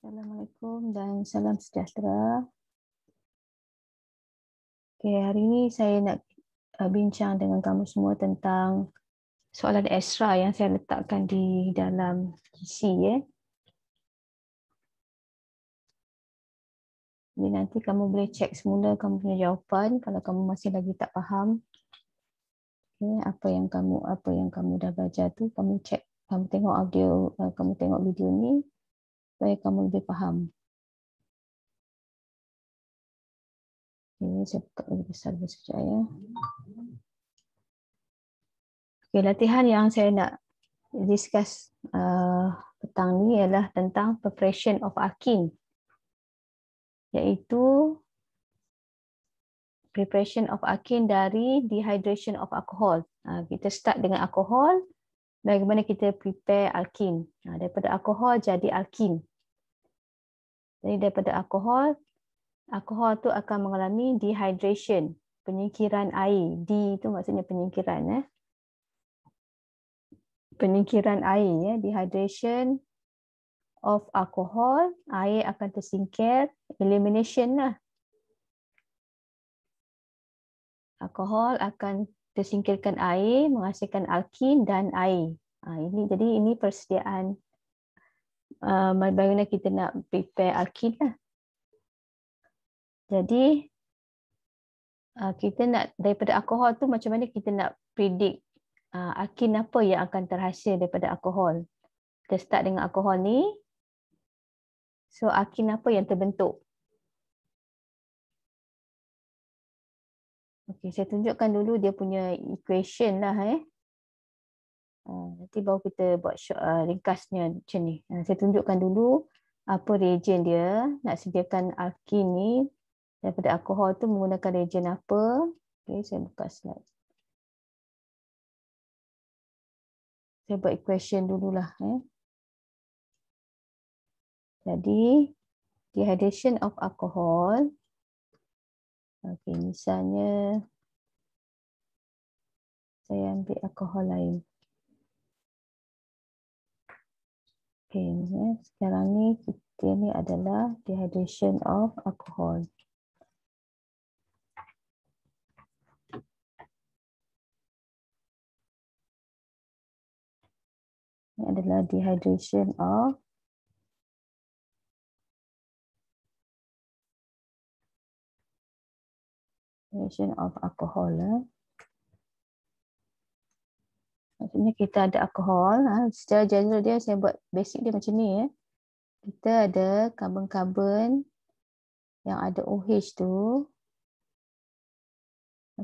Assalamualaikum dan salam sejahtera. Okay, hari ini saya nak uh, bincang dengan kamu semua tentang soalan extra yang saya letakkan di dalam GC. Ya. Jadi nanti kamu boleh cek semula kamu punya jawapan kalau kamu masih lagi tak faham. Okay, apa yang kamu apa yang kamu dah baca tu kamu cek kamu tengok audio uh, kamu tengok video ni supaya kamu lebih paham. Ini saya buka lebih besar dulu sekejap ya. Okay, latihan yang saya nak discuss uh, petang ni ialah tentang preparation of akin. Iaitu preparation of akin dari dehydration of alcohol. Uh, kita start dengan alkohol. Bagaimana kita prepare alkin. Uh, daripada alkohol jadi alkin. Jadi daripada alkohol, alkohol tu akan mengalami dehydration, penyingkiran air. D itu maksudnya penyingkiran. Eh. Penyingkiran air, ya, eh. dehydration of alcohol, air akan tersingkir, elimination lah. Alkohol akan tersingkirkan air, menghasilkan alkin dan air. Ha, ini jadi ini persediaan uh, ah, bagaimana kita nak prepare arkin lah. Jadi uh, kita nak daripada alkohol tu macam mana kita nak predict uh, ah, arkin apa yang akan terhasil daripada alkohol. Kita start dengan alkohol ni. So arkin apa yang terbentuk? Okey, saya tunjukkan dulu dia punya equation lah eh. Ah, nanti baru kita buat short, uh, ah, ringkasnya macam ni. Uh, saya tunjukkan dulu apa reagen dia. Nak sediakan alkin ni daripada alkohol tu menggunakan reagen apa. Okay, saya buka slide. Saya buat equation dululah. Eh. Jadi, dehydration of alcohol. Okay, misalnya saya ambil alkohol lain. Okay, ya. sekarang ni kita ni adalah dehydration of alcohol. Ini adalah dehydration of dehydration of alcohol. Ya maksudnya kita ada alkohol ha, secara general dia saya buat basic dia macam ni ya kita ada karbon-karbon yang ada OH tu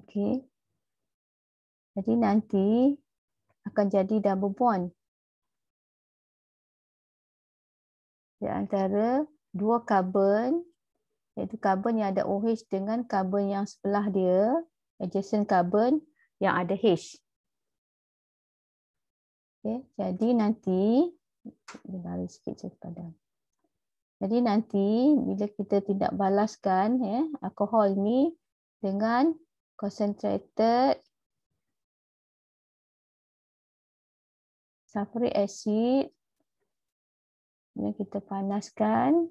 okey jadi nanti akan jadi double bond di antara dua karbon iaitu karbon yang ada OH dengan karbon yang sebelah dia adjacent karbon yang ada H Okay, jadi nanti berbalik sikit kepada. Jadi nanti bila kita tidak balaskan ya eh, alkohol ni dengan concentrated sulfuric acid bila kita panaskan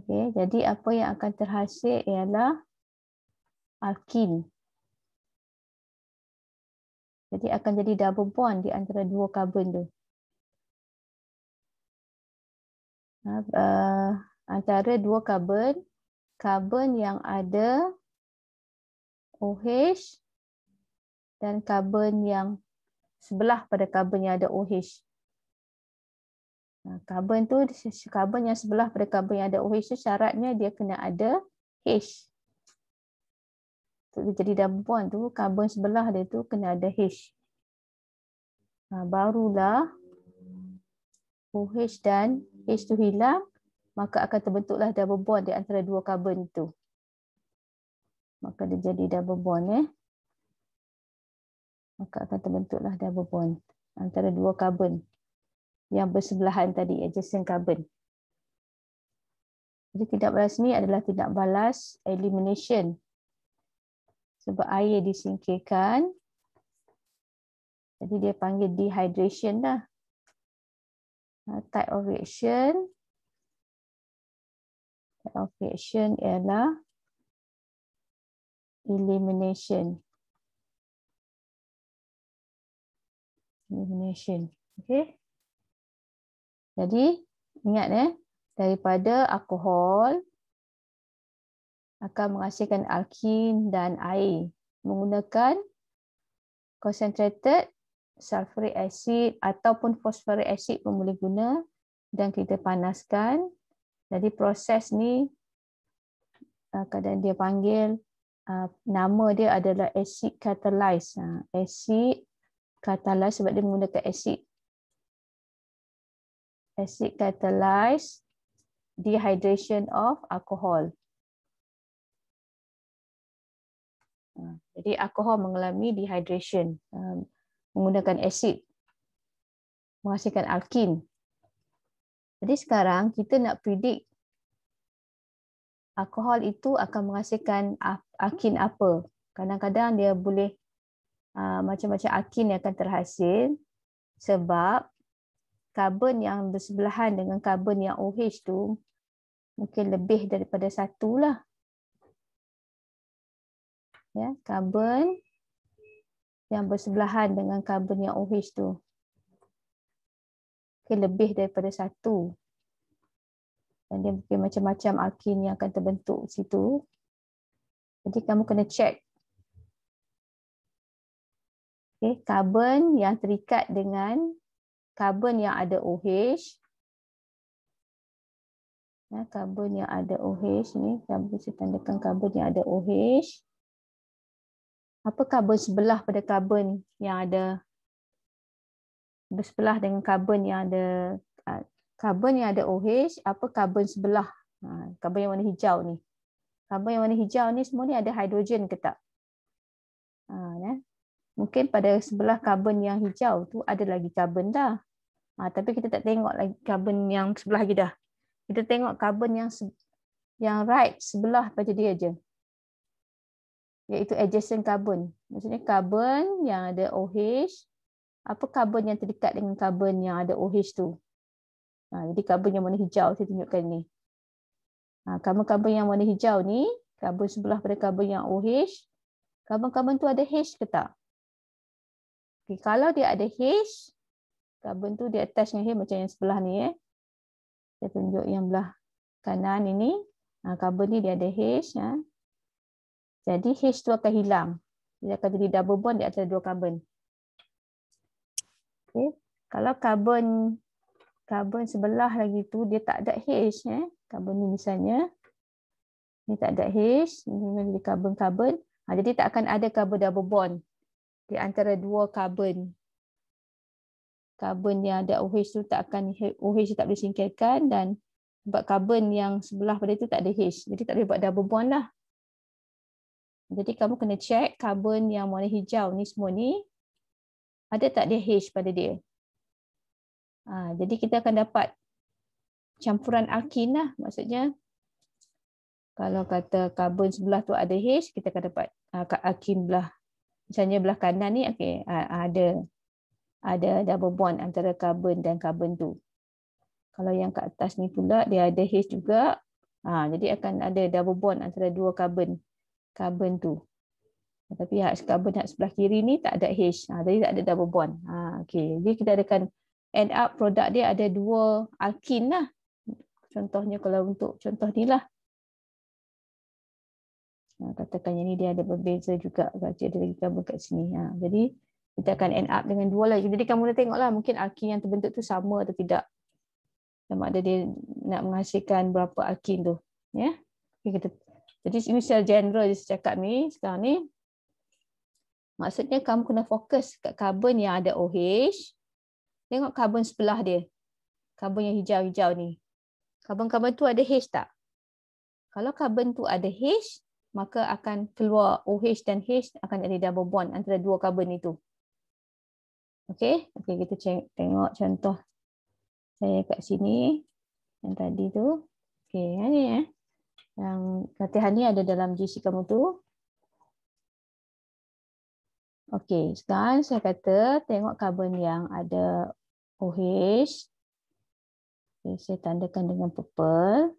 okey jadi apa yang akan terhasil ialah alkin jadi akan jadi double bond di antara dua karbon tu. Ha, eh, antara dua karbon, karbon yang ada OH dan karbon yang sebelah pada karbon yang ada OH. Karbon ha, tu, karbon yang sebelah pada karbon yang ada OH tu syaratnya dia kena ada H jadi double bond tu karbon sebelah dia tu kena ada H. Ha, barulah OH dan H tu hilang maka akan terbentuklah double bond di antara dua karbon tu. Maka dia jadi double bond eh. Maka akan terbentuklah double bond antara dua karbon yang bersebelahan tadi adjacent karbon. Jadi tindak balas ni adalah tindak balas elimination sebab air disingkirkan. Jadi dia panggil dehydration dah. Ha, type of reaction. Type of reaction ialah elimination. Elimination. Okay. Jadi ingat eh daripada alkohol akan menghasilkan alkin dan air menggunakan concentrated sulfuric acid ataupun phosphoric acid pun boleh guna dan kita panaskan. Jadi proses ni uh, kadang dia panggil uh, nama dia adalah acid catalyze. Ha, acid catalyze sebab dia menggunakan acid. Acid catalyze dehydration of alcohol. Ah, jadi alkohol mengalami dehydration um, menggunakan asid menghasilkan alkin. Jadi sekarang kita nak predict alkohol itu akan menghasilkan alkin apa. Kadang-kadang dia boleh ah, macam-macam alkin yang akan terhasil sebab karbon yang bersebelahan dengan karbon yang OH tu mungkin lebih daripada satu lah ya karbon yang bersebelahan dengan karbon yang OH tu ke lebih daripada satu dan dia mungkin macam-macam alkin yang akan terbentuk situ jadi kamu kena check okay, karbon yang terikat dengan karbon yang ada OH ya, karbon yang ada OH ni, saya tandakan karbon yang ada OH apa karbon sebelah pada karbon yang ada bersebelah dengan karbon yang ada ah, karbon yang ada OH apa karbon sebelah ah, karbon yang warna hijau ni karbon yang warna hijau ni semua ni ada hidrogen ke tak ha, ya. mungkin pada sebelah karbon yang hijau tu ada lagi karbon dah ha, tapi kita tak tengok lagi karbon yang sebelah lagi dah kita tengok karbon yang yang right sebelah pada dia je iaitu adjacent carbon. Maksudnya carbon yang ada OH, apa carbon yang terdekat dengan carbon yang ada OH tu? Ha, jadi carbon yang warna hijau saya tunjukkan ni. Ha, carbon-carbon yang warna hijau ni, carbon sebelah pada carbon yang OH, carbon-carbon tu ada H ke tak? Okay, kalau dia ada H, carbon tu dia attach dengan H macam yang sebelah ni. Eh. Saya tunjuk yang belah kanan ini. Ha, carbon ni dia ada H. Ha. Jadi H2 akan hilang. Dia akan jadi double bond di antara dua karbon. Okay. Kalau karbon karbon sebelah lagi tu dia tak ada H. Eh. Karbon ni misalnya. Ni tak ada H. Ini jadi karbon-karbon. Ha, jadi tak akan ada karbon double bond di antara dua karbon. Karbon yang ada OH tu tak akan OH tak boleh singkirkan dan buat karbon yang sebelah pada itu tak ada H. Jadi tak boleh buat double bond lah. Jadi kamu kena check karbon yang warna hijau ni semua ni ada tak dia H pada dia. Ha, jadi kita akan dapat campuran alkin lah maksudnya. Kalau kata karbon sebelah tu ada H, kita akan dapat uh, alkin belah. Misalnya belah kanan ni okay, uh, ha, ada ada double bond antara karbon dan karbon tu. Kalau yang kat atas ni pula dia ada H juga. Ha, jadi akan ada double bond antara dua karbon carbon tu. Tapi H carbon H sebelah kiri ni tak ada H. Ha, jadi tak ada double bond. Ha, okay. Jadi kita adakan end up produk dia ada dua alkin lah. Contohnya kalau untuk contoh ni lah. Ha, katakan yang ni dia ada berbeza juga. Jadi ada lagi carbon kat sini. Ha, jadi kita akan end up dengan dua lah. Jadi kamu dah tengok lah mungkin alkin yang terbentuk tu sama atau tidak. Sama ada dia nak menghasilkan berapa alkin tu. Ya. Yeah? Okay, kita jadi ini secara general yang cakap ni sekarang ni maksudnya kamu kena fokus kat karbon yang ada OH. Tengok karbon sebelah dia. Karbon yang hijau-hijau ni. Karbon-karbon tu ada H tak? Kalau karbon tu ada H, maka akan keluar OH dan H akan ada double bond antara dua karbon itu. Okey, okey kita tengok contoh saya kat sini yang tadi tu. Okey, ni eh yang latihan ni ada dalam GC kamu tu. Okey, sekarang saya kata tengok karbon yang ada OH. Okay, saya tandakan dengan purple.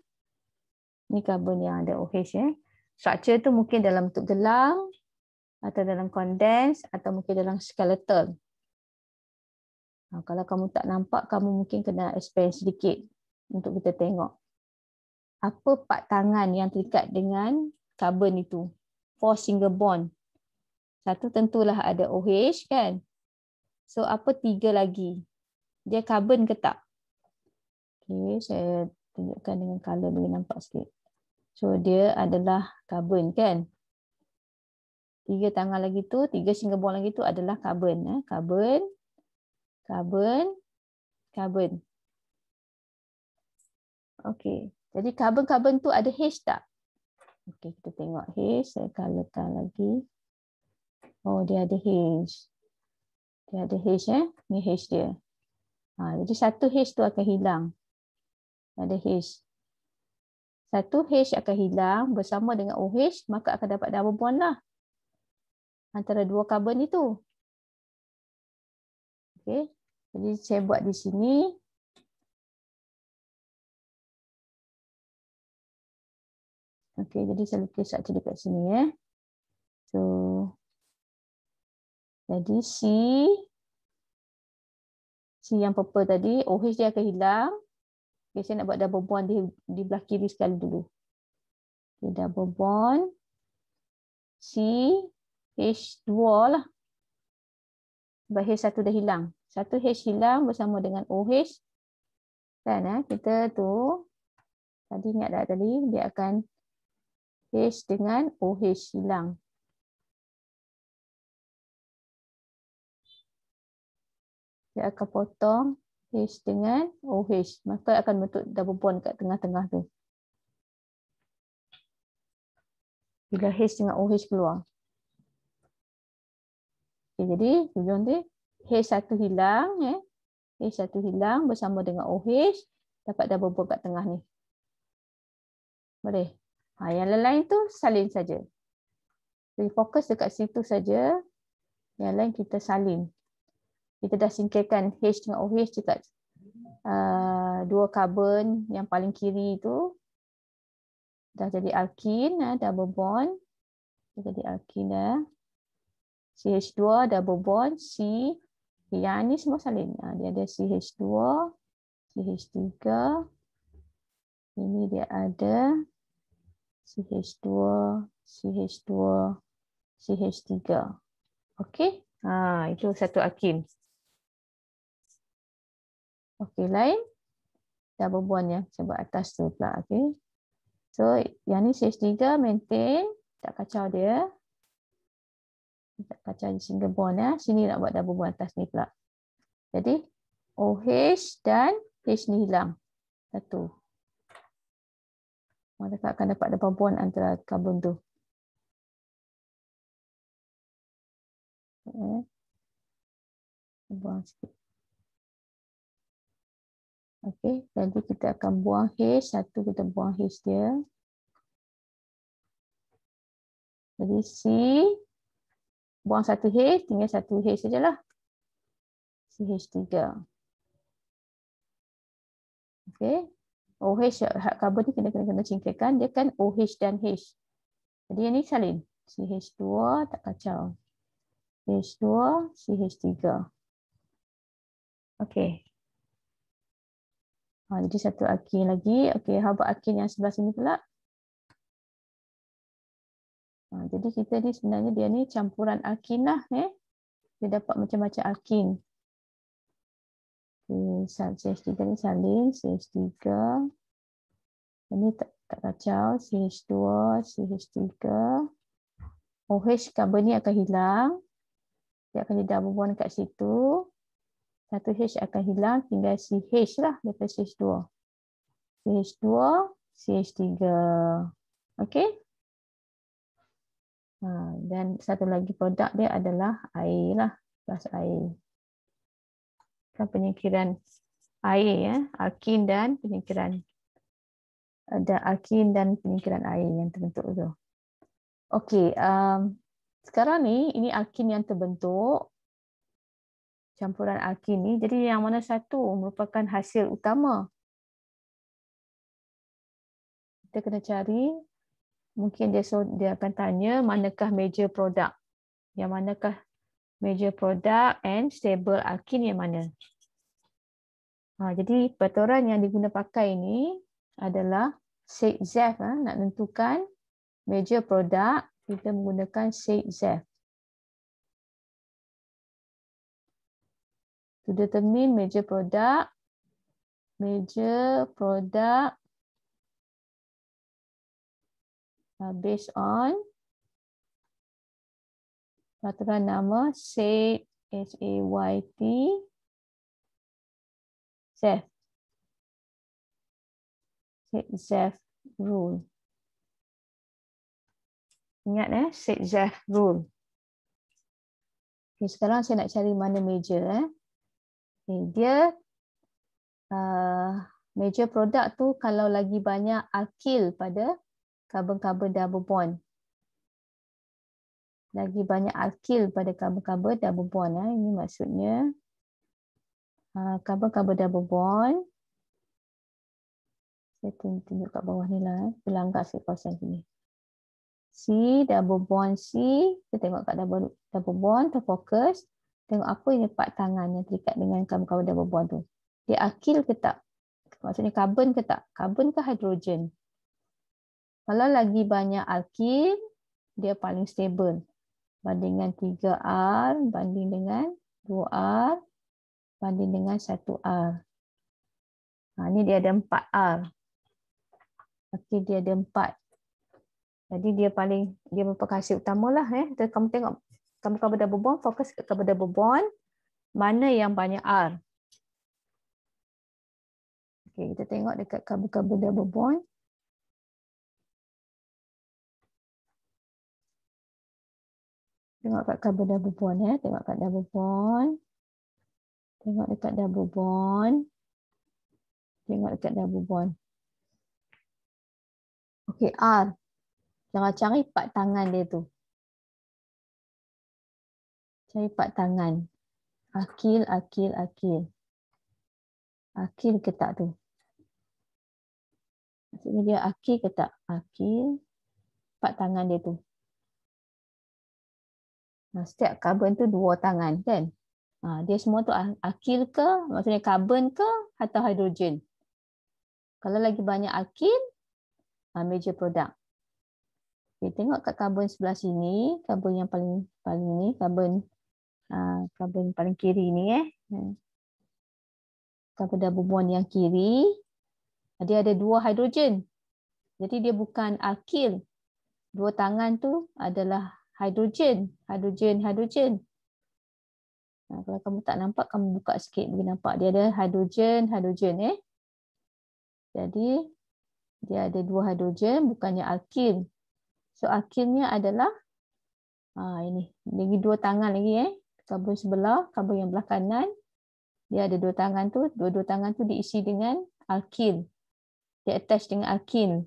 Ini karbon yang ada OH eh. Structure tu mungkin dalam bentuk gelang atau dalam kondens atau mungkin dalam skeletal. Ha, kalau kamu tak nampak, kamu mungkin kena expand sedikit untuk kita tengok apa pak tangan yang terikat dengan karbon itu four single bond satu tentulah ada OH kan so apa tiga lagi dia karbon ke tak okey saya tunjukkan dengan color boleh nampak sikit so dia adalah karbon kan tiga tangan lagi tu tiga single bond lagi tu adalah karbon. eh karbon, karbon, karbon. Okay. Jadi karbon-karbon tu ada H tak? Okey, kita tengok H. Saya colorkan lagi. Oh, dia ada H. Dia ada H eh. Ni H dia. Ha, jadi satu H tu akan hilang. Ada H. Satu H akan hilang bersama dengan OH, maka akan dapat double bond lah. Antara dua karbon itu. Okey. Jadi saya buat di sini Okey, jadi saya lukis satu dekat sini ya. Eh. So jadi C C yang purple tadi, OH dia akan hilang. Okay, saya nak buat double bond di, di belah kiri sekali dulu. Okay, double bond C H2 lah. Sebab H1 dah hilang. Satu H hilang bersama dengan OH. Kan, eh, kita tu tadi ingat tak tadi, dia akan H dengan OH hilang. Dia akan potong H dengan OH. Maka akan bentuk double bond kat tengah-tengah tu. Bila H dengan OH keluar. Okay, jadi tujuan tu H satu hilang. Eh. H satu hilang bersama dengan OH. Dapat double bond kat tengah ni. Boleh? Ha, yang lain-lain tu salin saja. Jadi fokus dekat situ saja. Yang lain kita salin. Kita dah singkirkan H dengan OH dekat uh, dua karbon yang paling kiri itu. Dah jadi alkin, eh, double bond. Dah jadi alkin dah. CH2 double bond, C. Yang ni semua salin. Ha, dia ada CH2, CH3. Ini dia ada CH2, CH2, CH3. Okey. Ha, itu satu akim. Okey, lain. Double bond ya. Coba atas tu pula. Okey. So, yang ni CH3 maintain. Tak kacau dia. Tak kacau single bond ya. Sini nak buat double bond atas ni pula. Jadi, OH dan H ni hilang. Satu. Manakah akan dapat ada perempuan antara karbon tu? Eh? Buang sikit. Okey, jadi kita akan buang H. Satu kita buang H dia. Jadi C. Buang satu H, tinggal satu H sajalah. CH3. Okey, OH hak karbon ni kena kena kena singkirkan dia kan OH dan H. Jadi yang ni salin. CH2 tak kacau. CH2, CH3. Okey. Ha, jadi satu alkin lagi. Okey, how about yang sebelah sini pula? Ha, jadi kita ni sebenarnya dia ni campuran akin lah. Eh? Dia dapat macam-macam alkin -macam Okay, CH3 ni salin, CH3. Ini tak, tak kacau, CH2, CH3. OH carbon ni akan hilang. Dia akan jadi double bond kat situ. Satu H akan hilang, tinggal CH lah daripada CH2. CH2, CH3. Okay. dan satu lagi produk dia adalah air lah. Plus air kan penyingkiran air ya alkin dan penyingkiran ada eh, alkin dan penyingkiran air yang terbentuk tu. Okey, um, sekarang ni ini alkin yang terbentuk campuran alkin ni. Jadi yang mana satu merupakan hasil utama. Kita kena cari mungkin dia so, dia akan tanya manakah major product? Yang manakah major product and stable alkene yang mana. Ha, jadi peraturan yang diguna pakai ini adalah Sig Zef ha, nak tentukan major product kita menggunakan Sig Zef. To determine major product major product uh, based on katakan nama Said H A Y T Zef Zef rule ingat eh Said Zef rule okay, sekarang saya nak cari mana meja eh okay, dia uh, meja produk tu kalau lagi banyak akil pada karbon-karbon double bond lagi banyak alkil pada kaba-kaba double bond. Eh. Ini maksudnya ah, kaba-kaba double bond. Saya tunjuk kat bawah ni lah. Pelanggar eh. saya kawasan sini. C, double bond C. Kita tengok kat double, double bond, terfokus. Tengok apa ini part tangan yang terikat dengan kaba-kaba double bond tu. Dia akil ke tak? Maksudnya karbon ke tak? Karbon ke hidrogen? Kalau lagi banyak alkil, dia paling stable bandingan 3R banding dengan 2R banding dengan 1R. Ha, ini dia ada 4R. Okey, dia ada 4. Jadi dia paling, dia merupakan berpengasih utamalah. Eh. Kamu tengok, kamu kau kepada berbond, fokus kepada berbond. Mana yang banyak R? Okey, kita tengok dekat kabel kau double bond. Tengok kat cover double bond ya. Tengok kat double bond. Tengok dekat double bond. Tengok dekat double bond. Okey, R. Jangan cari part tangan dia tu. Cari part tangan. Akil, akil, akil. Akil ke tak tu? Maksudnya dia akil ke tak? Akil. Part tangan dia tu. Ha, setiap karbon tu dua tangan kan ha, dia semua tu akil ke maksudnya karbon ke atau hidrogen kalau lagi banyak akil ha, major produk. okey tengok kat karbon sebelah sini karbon yang paling paling ni karbon karbon paling kiri ni eh karbon double bond yang kiri dia ada dua hidrogen jadi dia bukan akil dua tangan tu adalah hidrogen, hidrogen, hidrogen. Nah, kalau kamu tak nampak, kamu buka sikit boleh nampak. Dia ada hidrogen, hidrogen. Eh? Jadi, dia ada dua hidrogen, bukannya alkil. So, alkilnya adalah ah, ini. Lagi dua tangan lagi. eh, Karbon sebelah, karbon yang belah kanan. Dia ada dua tangan tu. Dua-dua tangan tu diisi dengan alkil. Dia attach dengan alkil.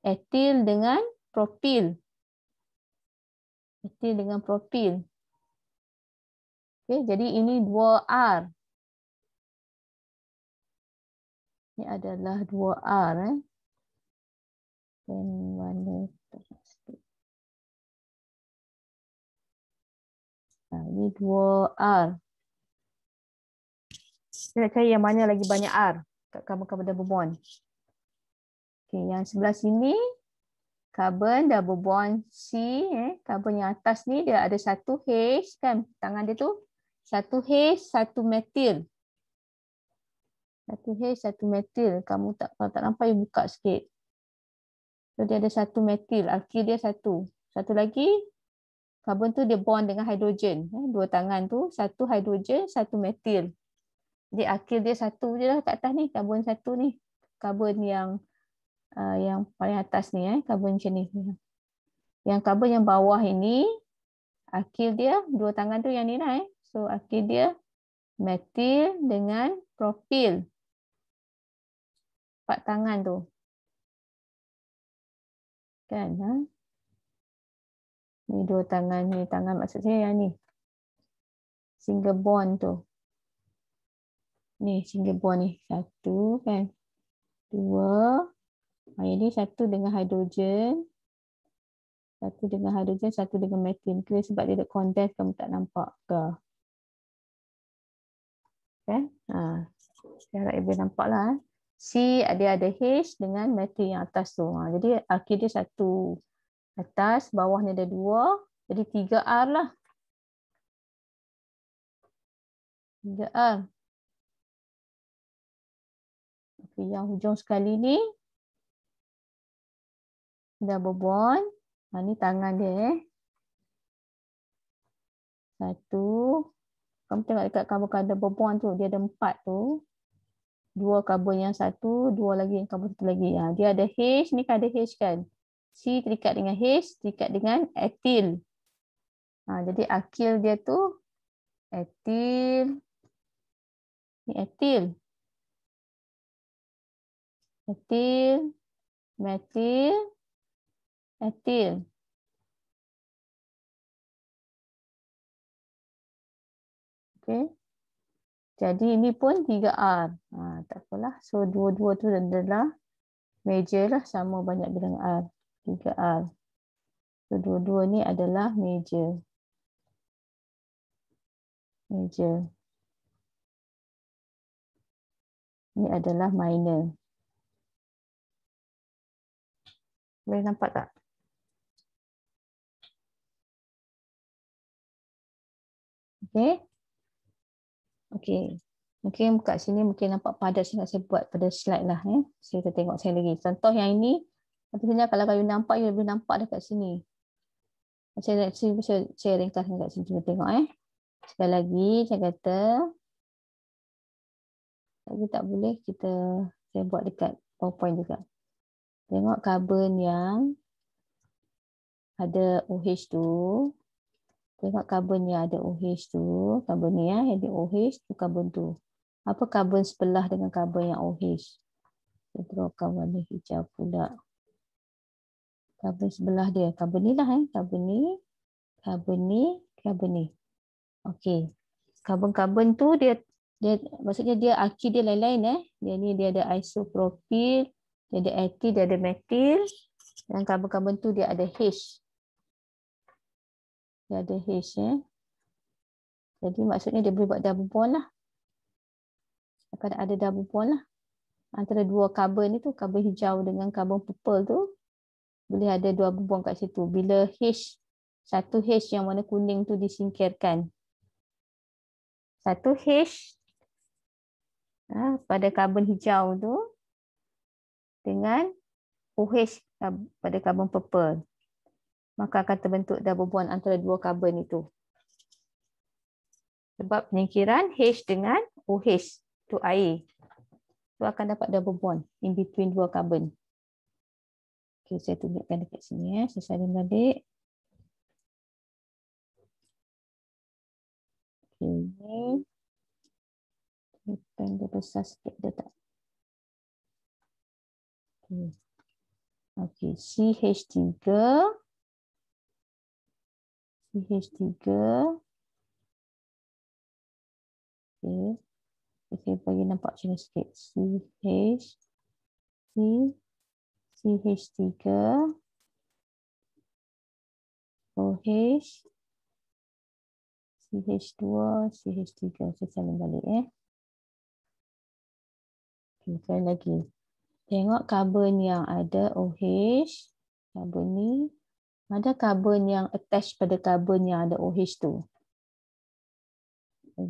Etil dengan propil etil dengan propil. Okay, jadi ini 2R. Ini adalah 2R eh. Dan Nah, ini 2R. Saya nak cari yang mana lagi banyak R. Kat kamu kepada bubon. Okay, yang sebelah sini Karbon double bond C eh carbon yang atas ni dia ada satu H kan tangan dia tu satu H satu metil satu H satu metil kamu tak kalau tak nampak you buka sikit so dia ada satu metil alkil dia satu satu lagi karbon tu dia bond dengan hidrogen eh dua tangan tu satu hidrogen satu metil jadi alkil dia satu je lah kat atas ni karbon satu ni Karbon yang Uh, yang paling atas ni eh carbon chain ni. Yang carbon yang bawah ini akil dia dua tangan tu yang ni lah eh. So akil dia metil dengan propil. Empat tangan tu. Kan? Ha? Ni dua tangan ni tangan maksud saya yang ni. Single bond tu. Ni single bond ni. Satu kan. Dua. Ini satu dengan hidrogen. Satu dengan hidrogen, satu dengan metin. Kira sebab dia ada kontes, kamu tak nampak ke? Okay. Ha. Saya harap ibu nampak lah, Eh. C ada ada H dengan metin yang atas tu. Ha. Jadi akhir dia satu atas, bawahnya ada dua. Jadi tiga R lah. Tiga R. Okay, yang hujung sekali ni double bond. Ha, ni tangan dia eh. Satu. Kamu tengok dekat kabel carbon double bond tu. Dia ada empat tu. Dua carbon yang satu. Dua lagi yang kabel satu lagi. Ha, dia ada H. Ni kan ada H kan. C terikat dengan H. Terikat dengan etil. Ha, jadi akil dia tu. Etil. Ni etil. Etil. Metil. Ethyl. Okay. Jadi ini pun 3R. Ha, tak apalah. So dua-dua tu adalah major lah. Sama banyak dengan R. 3R. So dua-dua ni adalah major. Major. Ini adalah minor. Boleh nampak tak? Okay. Okay. Mungkin kat sini mungkin nampak padat sangat saya buat pada slide lah. Eh. So, kita tengok saya lagi. Contoh yang ini. Contohnya kalau kamu nampak, you lebih nampak dekat sini. Saya, saya, saya, saya ringkaskan kat sini. Kita tengok eh. Sekali lagi saya kata. Lagi tak boleh kita saya buat dekat PowerPoint juga. Tengok carbon yang ada OH tu. Tengok karbon yang ada OH tu, karbon ni ya, yang ada OH tu karbon tu. Apa karbon sebelah dengan karbon yang OH? Kita draw karbon ni hijau pula. Karbon sebelah dia, karbon ni lah eh. Karbon ni, karbon ni, karbon ni. Okey. Karbon-karbon tu dia, dia maksudnya dia aki dia lain-lain eh. Dia ni dia ada isopropil, dia ada etil, dia ada metil. Dan karbon-karbon tu dia ada H dia ada H eh. Jadi maksudnya dia boleh buat double bond lah. Akan ada double bond lah. Antara dua karbon ni tu, carbon hijau dengan karbon purple tu boleh ada dua bond kat situ. Bila H satu H yang warna kuning tu disingkirkan. Satu H ha, pada karbon hijau tu dengan OH pada karbon purple maka akan terbentuk double bond antara dua karbon itu. Sebab penyingkiran H dengan OH tu air. tu akan dapat double bond in between dua karbon. Okay, saya tunjukkan dekat sini. Ya. Saya saling balik. Okay. Pen dia besar sikit dia tak. Okay. Okay, CH3 CH3. Okay. Okay, bagi nampak macam sikit. CH. C. CH3. OH. CH2, CH3. Saya salin balik. Eh. Okay, sekali lagi. Tengok karbon yang ada OH. karbon ni ada karbon yang attach pada karbon yang ada OH tu.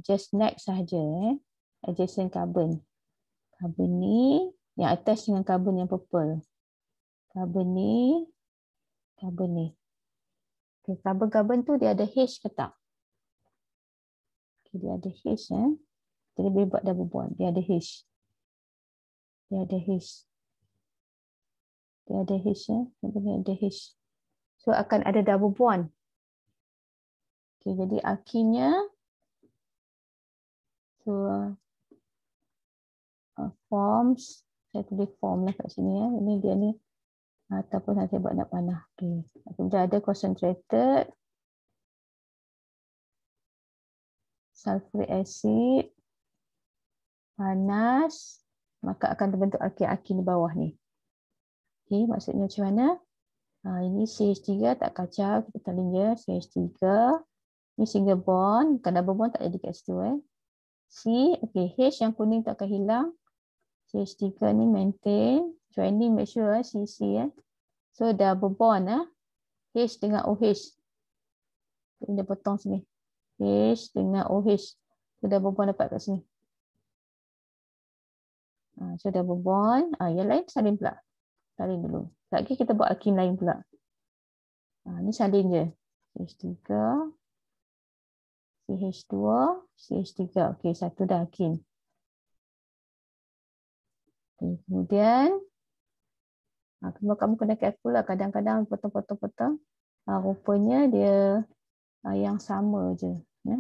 Just next sahaja. Eh? Adjacent carbon. Carbon ni yang attach dengan carbon yang purple. Carbon ni. Carbon ni. Carbon-carbon okay, tu dia ada H ke tak? Okay, dia ada H. Eh? Jadi boleh buat double bond. Dia ada H. Dia ada H. Dia ada H. Eh? Dia ada H. Dia ada H. So akan ada double bond. Okay, jadi akhirnya so uh, forms saya tulis form lah kat sini ya. Ini dia ni ataupun nanti buat nak panah. Okey. Aku dah ada concentrated sulfuric acid panas maka akan terbentuk akhir-akhir di bawah ni. Okey, maksudnya macam mana? Ha, ini CH3 tak kacau, kita tanding je CH3. Ini single bond, bukan double bond tak jadi kat situ. Eh. C, okay, H yang kuning tak akan hilang. CH3 ni maintain. Joining make sure eh, CC. Eh. So double bond. Eh. H dengan OH. Ini potong sini. H dengan OH. So double bond dapat kat sini. Ha, so double bond. Ha, yang lain saling pula. Saling dulu. Tak okay, kita buat akim lain pula. Ha, ni salin je. CH3. CH2. CH3. Okey, satu dah akim. Okay, kemudian. Ha, kemudian kamu kena careful lah. Kadang-kadang potong-potong-potong. Ha, rupanya dia ha, yang sama je. Ya?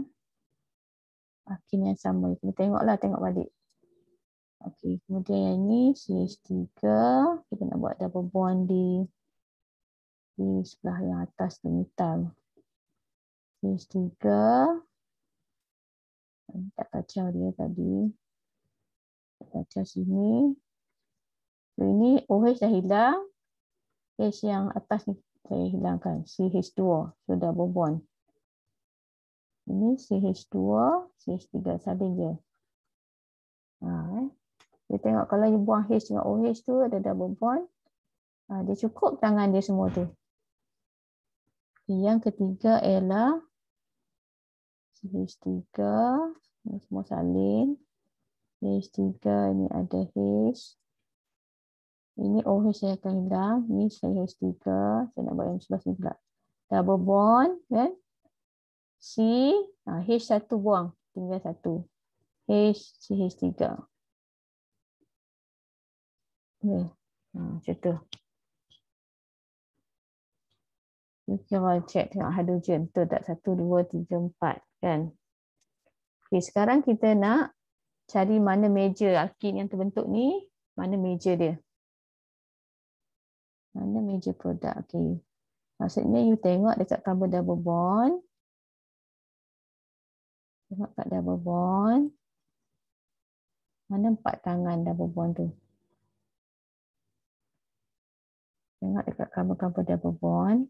Akim yang sama. Kita tengoklah, tengok balik. Okey, kemudian yang ni CH3 kita nak buat double bond di di sebelah yang atas ni metal. CH3 tak kacau dia tadi. Kacau sini. So ini OH dah hilang. H yang atas ni saya hilangkan. CH2. So double bond. Ini CH2, CH3 saling je. Ha, eh. Dia tengok kalau dia buang H dengan OH tu ada double bond. Ah, dia cukup tangan dia semua tu. Yang ketiga ialah CH3. Semua salin. H 3 ini ada H. Ini OH saya akan hilang. Ini CH3. Saya nak buat yang sebelah sini pula. Double bond. Kan? C. H1 ah, buang. Tinggal satu. H, CH3 ni ha, macam tu kita check tengok hydrogen betul tak 1 2 3 empat kan Okay, sekarang kita nak cari mana meja alkin yang terbentuk ni mana meja dia mana meja produk Okay, maksudnya you tengok dekat carbon double bond tengok kat double bond mana empat tangan double bond tu Tengok dekat gambar-gambar double bond.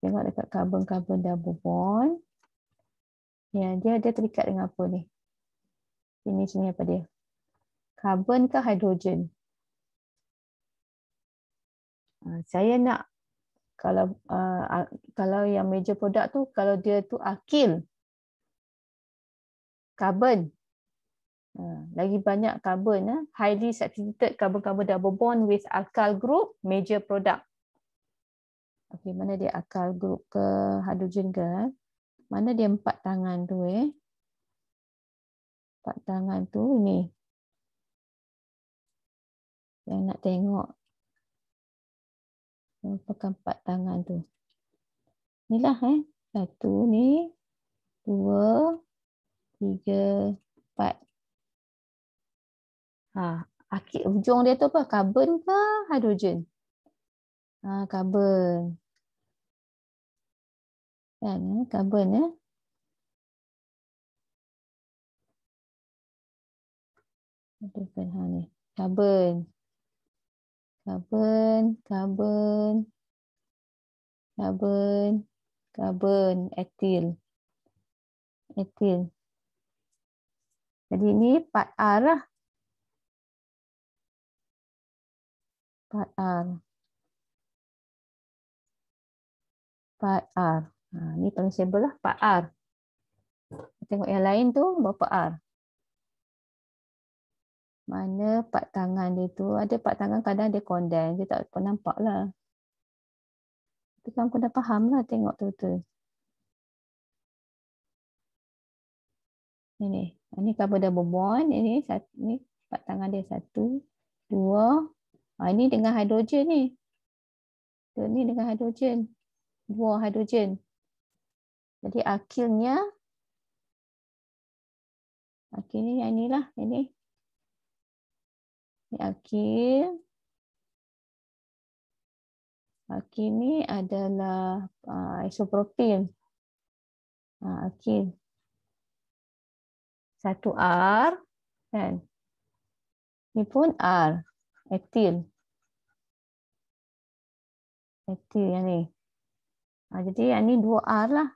Tengok dekat karbon-karbon double bond. Ya, dia ada terikat dengan apa ni? Ini sini apa dia? Karbon ke hidrogen? Ah, saya nak kalau ah, ah, kalau yang major produk tu kalau dia tu akil, Karbon, Ha, lagi banyak carbon eh? highly saturated carbon-carbon double bond with alkyl group major product okey mana dia alkyl group ke hydrogen ke eh? mana dia empat tangan tu eh empat tangan tu ni yang nak tengok apakah empat tangan tu inilah eh satu ni dua tiga empat Ha, akhir ujung dia tu apa? Karbon ke hidrogen? Ha, karbon. Kan, karbon eh, ya. Eh? Hidrogen ha ni. Karbon. Karbon, karbon. Karbon, karbon, etil. Etil. Jadi ni part R lah. but um, but R. Ha, ni paling simple lah, 4R. Tengok yang lain tu, berapa R? Mana pat tangan dia tu? Ada pat tangan kadang dia kondens, dia tak pernah nampak lah. Tapi kan aku dah faham lah tengok tu tu. Ini, ini kalau dah berbond, ini, ini pat tangan dia satu, dua, Ha, ini dengan hidrogen ni. Ini dengan hidrogen. Dua hidrogen. Jadi akhirnya. Akhirnya yang inilah. Ini. Ini akhir. Akhir ni adalah uh, isopropil. Ha, ha akhir. Satu R. Kan? Ini pun R etil. Etil yang ni. Ha, jadi yang ni 2R lah.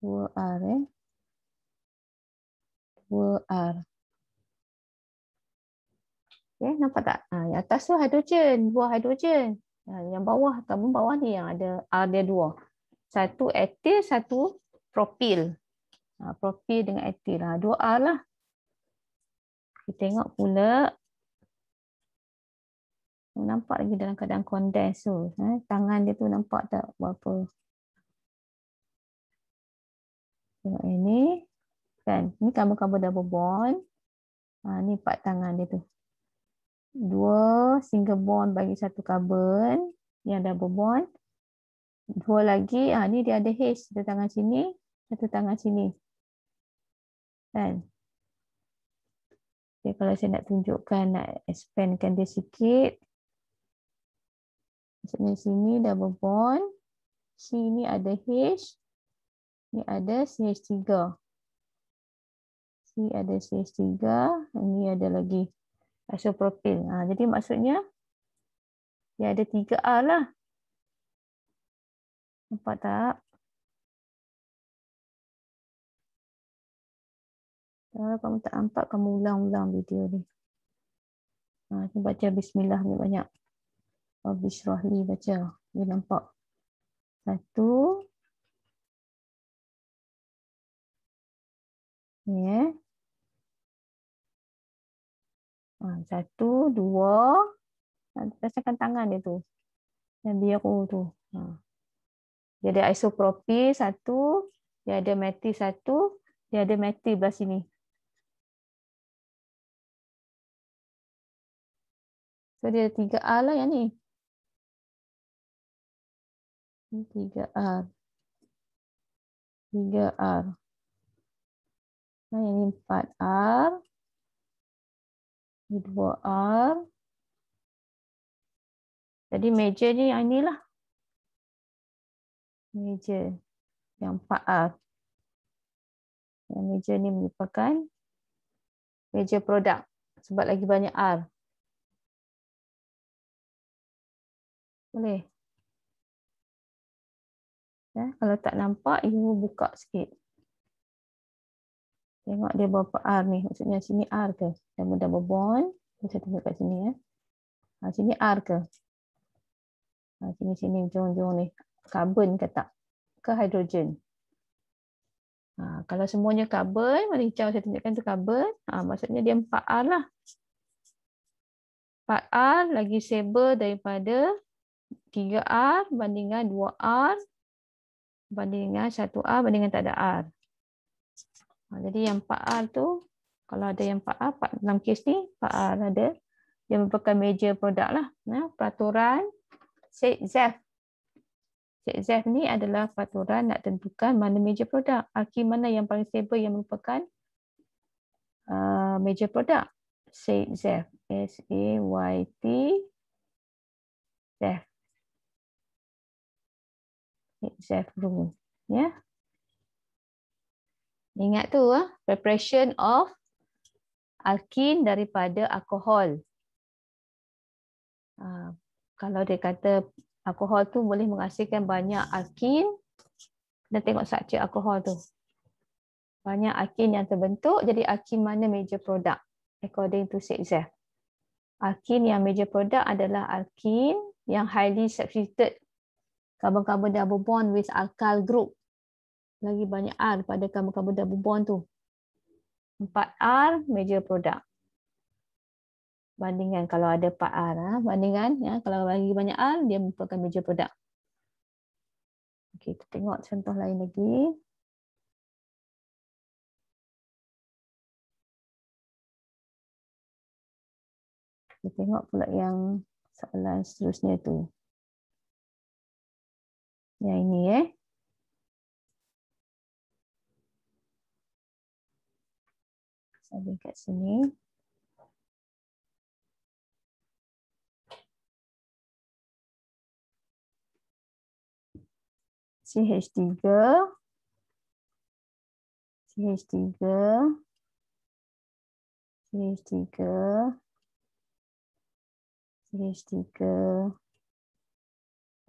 dua r eh. dua eh? r Okay, nampak tak ha, yang atas tu hidrogen dua hidrogen ha, yang bawah kamu bawah ni yang ada r dia dua satu etil satu propil. Ha, propil dengan etil. Ha, dua R lah. Kita tengok pula. Oh, nampak lagi dalam keadaan kondens tu. Ha, tangan dia tu nampak tak berapa. Tengok ini. Kan? Ini kamu-kamu double bond. Ha, ini empat tangan dia tu. Dua single bond bagi satu carbon. Yang double bond dua lagi ah ni dia ada H satu tangan sini satu tangan sini kan jadi kalau saya nak tunjukkan nak expandkan dia sikit maksudnya sini double bond sini ada H ni ada CH3 sini ada CH3 ini ada lagi isopropil ah jadi maksudnya dia ada 3R lah Nampak tak? Kalau kamu tak nampak, kamu ulang-ulang video ni. Ha, ni baca bismillah ni banyak. Habis rahli baca. Dia nampak. Satu. Ni eh. Ha, satu, dua. Ha, Rasakan tangan dia tu. Yang biru tu. Ha dia ada isopropil satu, dia ada metil satu, dia ada metil belah sini. So dia ada tiga A lah yang ni. Tiga a, Tiga a. Nah, yang ni empat R. Dua R. Jadi meja ni yang inilah meja yang empat R. Ah, yang meja ni merupakan meja produk sebab lagi banyak R. Boleh. Ya, kalau tak nampak, you buka sikit. Tengok dia berapa R ni. Maksudnya sini R ke? Dama double bond. Saya tengok kat sini. Ya. Ha, sini R ke? Ha, ah, sini, sini. Jom, jom ni karbon ke tak ke hidrogen ha, kalau semuanya karbon mari hijau saya tunjukkan tu karbon ha, maksudnya dia 4R lah 4R lagi saber daripada 3R bandingkan 2R bandingkan 1R bandingkan tak ada R ha, jadi yang 4R tu kalau ada yang 4R dalam kes ni 4R ada yang merupakan major produk lah. Ya. Peraturan Zeph ZF ni adalah faturan nak tentukan mana major produk. Arki mana yang paling stable yang merupakan uh, major produk. Say ZF. S-A-Y-T. ZF. ZF rule. Yeah. Ingat tu. Uh, preparation of alkin daripada alkohol. Uh, kalau dia kata alkohol tu boleh menghasilkan banyak alkin. Kita tengok structure alkohol tu. Banyak alkin yang terbentuk jadi alkin mana major product according to Sixth. Alkin yang major product adalah alkin yang highly substituted carbon-carbon double bond with alkyl group. Lagi banyak R pada carbon-carbon double bond tu. 4R major product. Bandingan kalau ada 4R ah bandingkan ya kalau bagi banyak R dia merupakan major product. Okay, kita tengok contoh lain lagi. Kita tengok pula yang soalan seterusnya tu. Yang ini eh. Saya dekat sini. CH3 CH3 CH3 CH3 CH3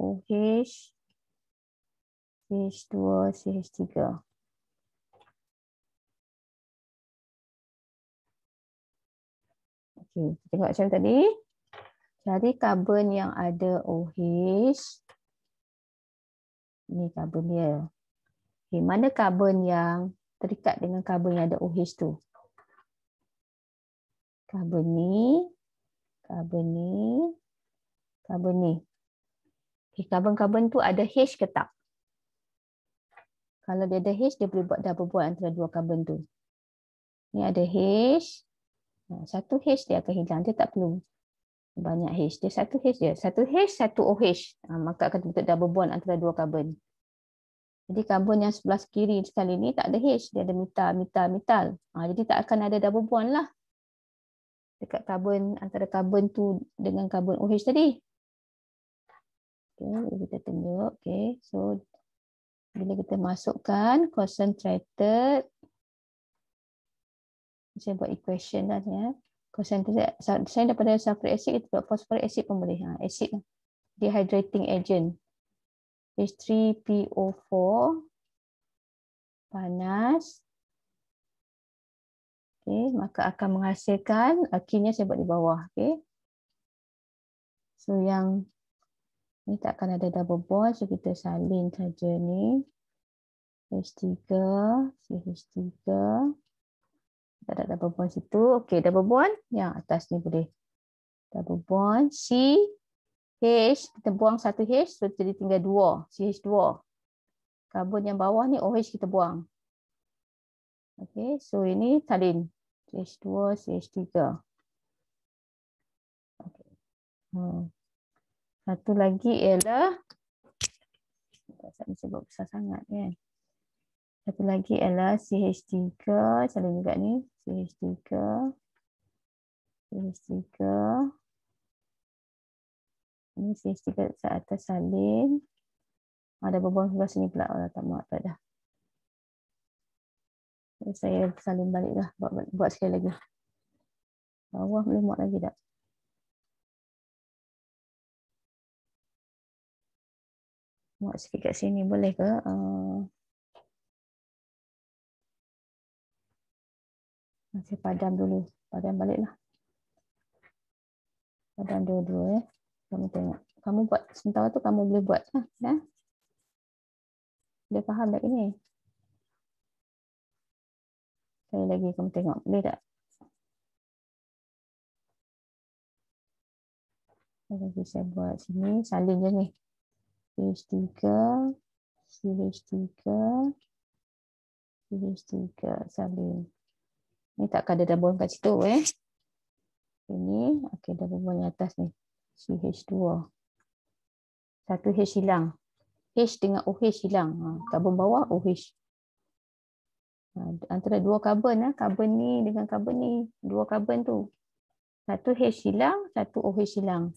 OH CH2 CH3 Okay, tengok macam tadi. Jadi karbon yang ada OH ni karbon dia. Okay, mana karbon yang terikat dengan karbon yang ada OH tu? Karbon ni, karbon ni, karbon ni. Okay, karbon-karbon tu ada H ke tak? Kalau dia ada H, dia boleh buat double bond antara dua karbon tu. Ni ada H. Satu H dia akan hilang. Dia tak perlu banyak H. Dia satu H je. Satu H, satu OH. Ha, maka akan terbentuk double bond antara dua karbon. Jadi karbon yang sebelah kiri sekali ni tak ada H. Dia ada metal, metal, metal. Ha, jadi tak akan ada double bond lah. Dekat karbon, antara karbon tu dengan karbon OH tadi. Okay, kita tunjuk. Okay, so bila kita masukkan concentrated. Saya buat equation lah ya. Yeah tu saya dapat dari sulfuric acid itu phosphoric acid pun boleh ha acid lah. dehydrating agent H3PO4 panas okey maka akan menghasilkan akinya saya buat di bawah okey so yang ni tak akan ada double bond so kita salin saja ni H3 CH3 tak ada double bond situ. Okey, double bond yang atas ni boleh. Double bond C H kita buang satu H so jadi tinggal dua CH2. Karbon yang bawah ni OH kita buang. Okey, so ini talin CH2 CH3. Okey. Hmm. Satu lagi ialah saya sebut besar sangat kan. Satu lagi ialah CH3 salin juga ni CH3 CH3 ini CH3 kat atas salin ada berbuang sebelah sini pula oh, tak muat tak dah saya salin balik dah buat, buat sekali lagi bawah boleh muat lagi tak muat sikit kat sini boleh ke uh... Masih padam dulu. Padam baliklah. Padam dua-dua ya. Kamu tengok. Kamu buat sementara tu kamu boleh buat. Ha, ya? Dia faham tak ini? Sekali lagi kamu tengok. Boleh tak? Lagi saya buat sini. Salin je ni. CH3. CH3. CH3. Salin. Ni tak ada double bond kat situ eh. Ini okey double bond yang atas ni. CH2. Satu H hilang. H dengan OH hilang. Ha, karbon bawah OH. Ha, antara dua karbon ah, karbon ni dengan karbon ni, dua karbon tu. Satu H hilang, satu OH hilang.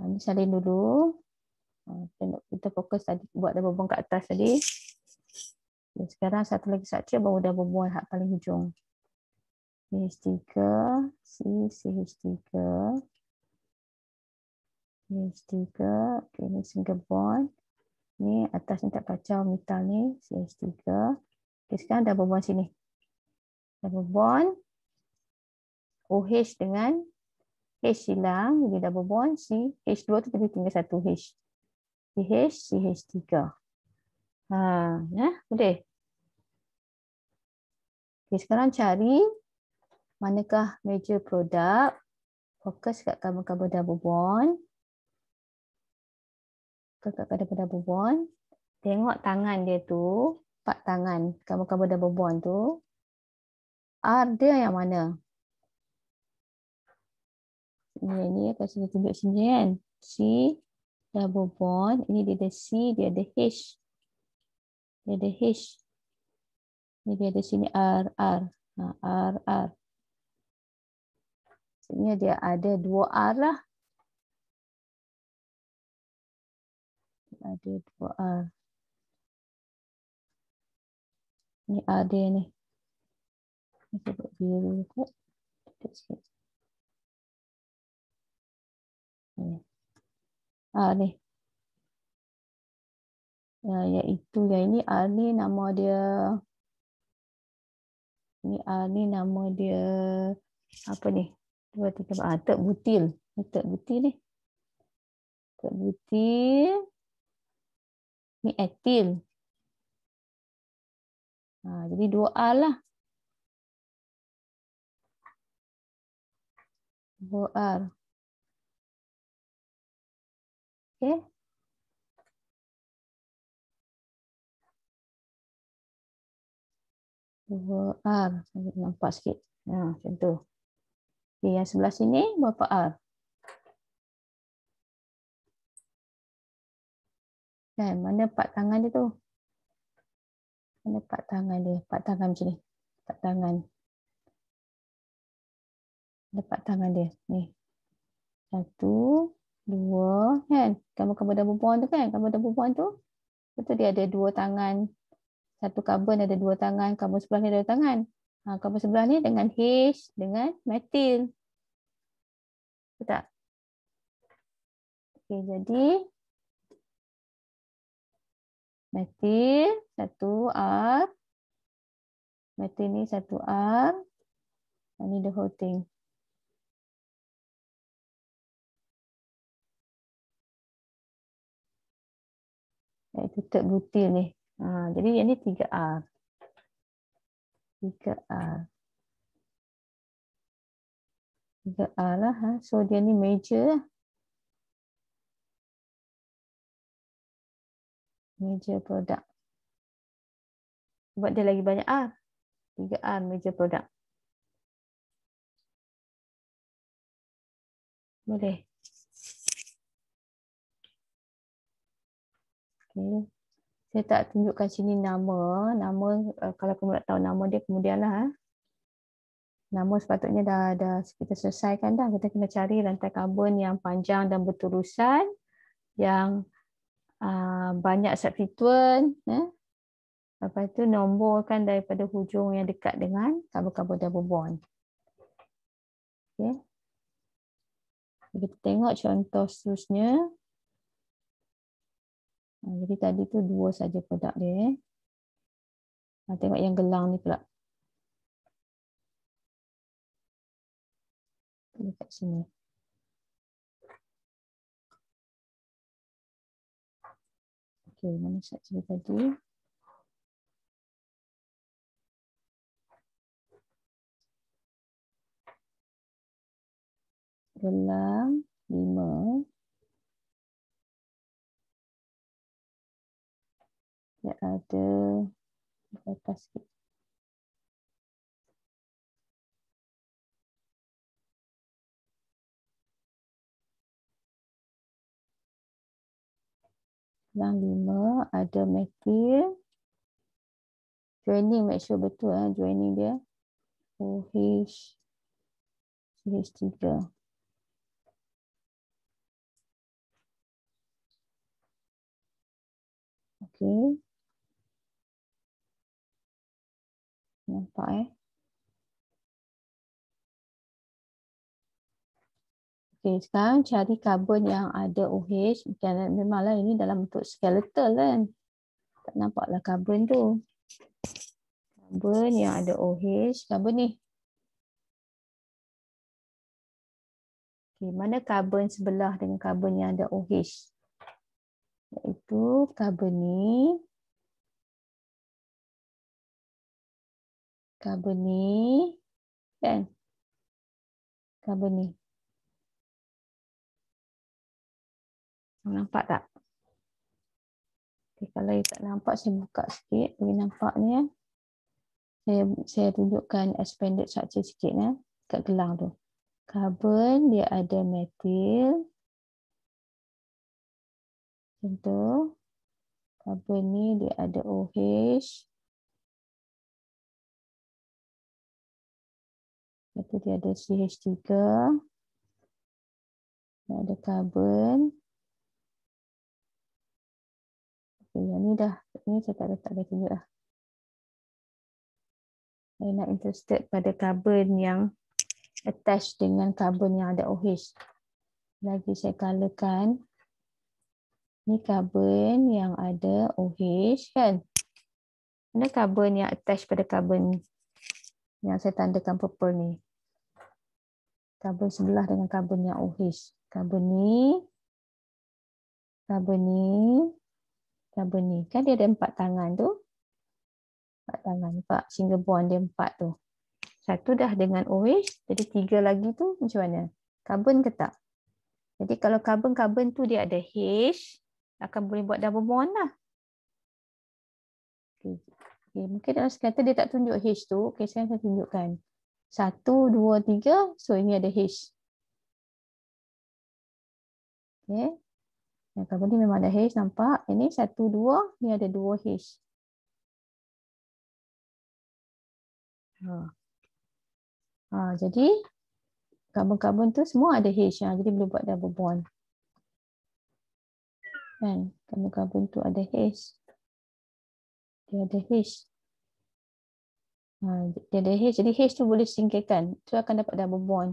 Ha, ni salin dulu. Ha, kita fokus tadi buat double bond kat atas tadi. Okay, sekarang satu lagi structure baru dah berbual hak paling hujung. CH3, C, CH3. CH3, okay, ni single bond. Ni atas ni tak kacau metal ni, CH3. Okay, sekarang double bond sini. Double bond. OH dengan H hilang, jadi double bond. CH2 tu tinggal satu H. CH, CH3. Ha, ya, boleh. Okay, sekarang cari manakah major produk. Fokus kat carbon-carbon double bond. Fokus kat carbon double bond. Tengok tangan dia tu. Empat tangan carbon-carbon double bond tu. R dia yang mana? Ini ni akan saya tunjuk sini kan. C double bond. Ini dia ada C, dia ada H. Dia ada H. Ini dia ada sini R, R. Ha, R, R. Sebenarnya dia ada dua R lah. Ada dua R. Ini R dia ni. Kita buat biru kot. Sikit. Ah, ni. Ya, iaitu yang ini R ni nama dia ni R ni nama dia apa ni? Dua tiga 4 ah, tak butil. Tak butil ni. Tak butil. Ni etil. Ha, jadi dua lah. R lah. 2 R. Okay. 2 R nampak sikit. ya ha, tentu. tu. Okay, yang sebelah sini berapa R? Kan, mana pak tangan dia tu? Mana pak tangan dia? Pak tangan macam ni. Pat tangan. pak tangan dia. Ni. Satu, dua, kan? Kamu kamu dah berbuang tu kan? Kamu dah berbuang tu? Betul dia ada dua tangan satu karbon ada dua tangan, karbon sebelah ni ada dua tangan. Ha, karbon sebelah ni dengan H, dengan metil. Betul tak? Okay, jadi, metil, satu R. Metil ni satu R. Ini the whole thing. Eh, tutup ni. Ha, jadi yang ni 3R. 3R. 3R lah. Ha. So dia ni major. Major product. Sebab dia lagi banyak R. 3R major product. Boleh. Okay saya tak tunjukkan sini nama nama eh, kalau kamu nak tahu nama dia kemudianlah eh. nama sepatutnya dah ada kita selesaikan dah kita kena cari rantai karbon yang panjang dan berterusan yang ah, banyak substituen apa ya. itu nombor kan daripada hujung yang dekat dengan karbon-karbon double bond okey kita tengok contoh seterusnya Ha, jadi tadi tu dua saja produk dia. Eh. Ha, tengok yang gelang ni pula. Dekat sini. Okey, mana saya cerita tadi. Gelang lima. dia ada di atas sikit. Yang lima ada metil. Joining make sure betul eh, joining dia. OH CH3. Okay. Nampak eh. Okay, sekarang cari karbon yang ada OH. Memanglah ini dalam bentuk skeletal kan. Tak nampaklah karbon tu. Karbon yang ada OH. Karbon ni. Okay, mana karbon sebelah dengan karbon yang ada OH? Iaitu karbon ni. carbon ni kan carbon ni nampak tak okay, kalau tak nampak saya buka sikit bagi nampak ni ya saya saya tunjukkan expanded structure sikit ya kat gelang tu carbon dia ada methyl contoh carbon ni dia ada OH Itu dia ada CH3. Dia ada karbon. Okay, yang ni dah. Ni saya tak letak dah tunjuk lah. Saya nak interested pada karbon yang attached dengan karbon yang ada OH. Lagi saya colorkan. Ni karbon yang ada OH kan. Mana karbon yang attached pada karbon yang saya tandakan purple ni. Carbon sebelah dengan carbon yang OH. Carbon ni. Carbon ni. Carbon ni. Kan dia ada empat tangan tu. Empat tangan. Empat single bond dia empat tu. Satu dah dengan OH. Jadi tiga lagi tu macam mana? Carbon ke tak? Jadi kalau carbon-carbon tu dia ada H. Akan boleh buat double bond lah. Okay. Okay, mungkin dalam skater dia tak tunjuk H tu. Okay, sekarang saya tunjukkan. Satu, dua, tiga. So, ini ada H. Okay. Yang kabel ni memang ada H nampak. Ini satu, dua. Ini ada dua H. Huh. Ha. ha, jadi kabel-kabel tu semua ada H ha. jadi boleh buat double bond. Kan kabel karbon tu ada H dia ada H. Ha, dia ada H. Jadi H tu boleh singkirkan. Tu akan dapat double bond.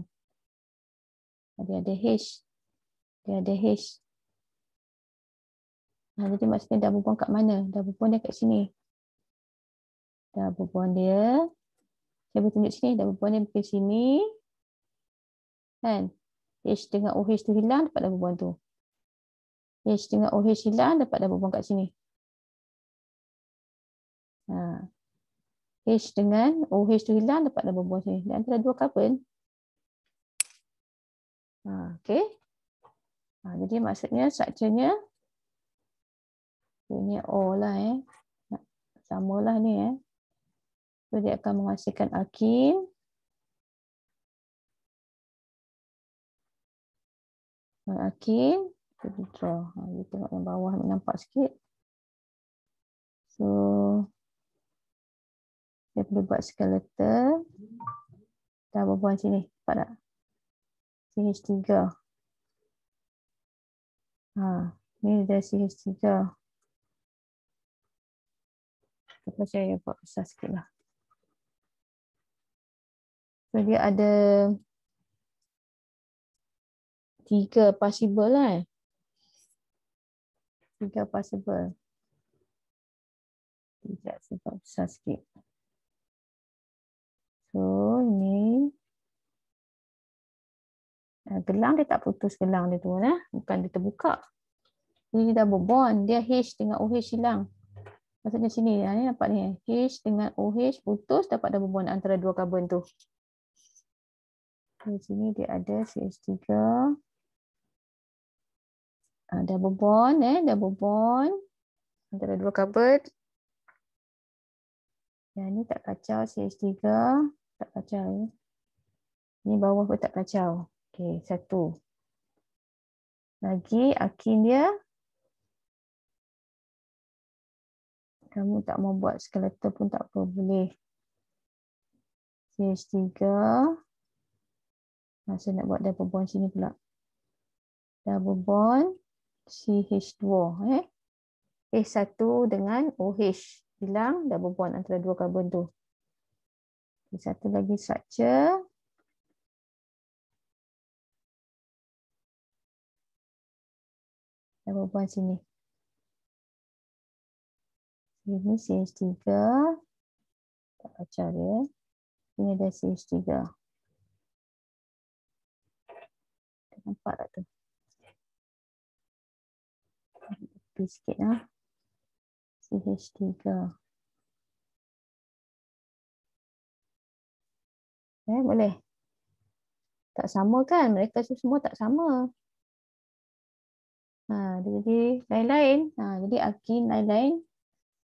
Dia ada H. Dia ada H. Ha, jadi maksudnya double bond kat mana? Double bond dia kat sini. Double bond dia. Saya boleh tunjuk sini. Double bond dia ke sini. Kan? H dengan OH tu hilang dapat double bond tu. H dengan OH hilang dapat double bond kat sini. Ha. H dengan OH tu hilang dapat double bond sini. Dan antara dua carbon. Ha, okay. Ha, jadi maksudnya strukturnya ini O lah eh. Sama lah ni eh. So dia akan menghasilkan alkin. Ha, alkin. Kita draw. Ha, kita tengok yang bawah ni nampak sikit. So dia perlu buat skeleton. Dah berbual sini. Nampak tak? CH3. Ha, ni dah CH3. Lepas saya buat besar sikit lah. So dia ada tiga possible lah. Eh. Tiga possible. Sekejap, sebab besar sikit. So ini ah, gelang dia tak putus gelang dia tu eh? bukan dia terbuka. Ini double bond, dia H dengan OH hilang. Maksudnya sini ya ni nampak ni eh? H dengan OH putus dapat double bond antara dua karbon tu. Di sini dia ada CH3 ah, double bond eh double bond antara dua karbon. Yang ni tak kacau CH3 tak kacau ya. Ni bawah pun tak kacau. Okey, satu. Lagi akin dia. Kamu tak mau buat skeletal pun tak apa, boleh. CH3. masih nak buat double bond sini pula. Double bond CH2 eh. H1 dengan OH hilang double bond antara dua karbon tu. Okay, satu lagi structure. Double bond sini. Ini CH3. Tak kacau dia. Ini ada CH3. Tak nampak tak tu? Lebih sikit lah. CH3. CH3. Eh, boleh. Tak sama kan? Mereka tu semua tak sama. Ha, jadi lain-lain. Ha, jadi alkin lain-lain.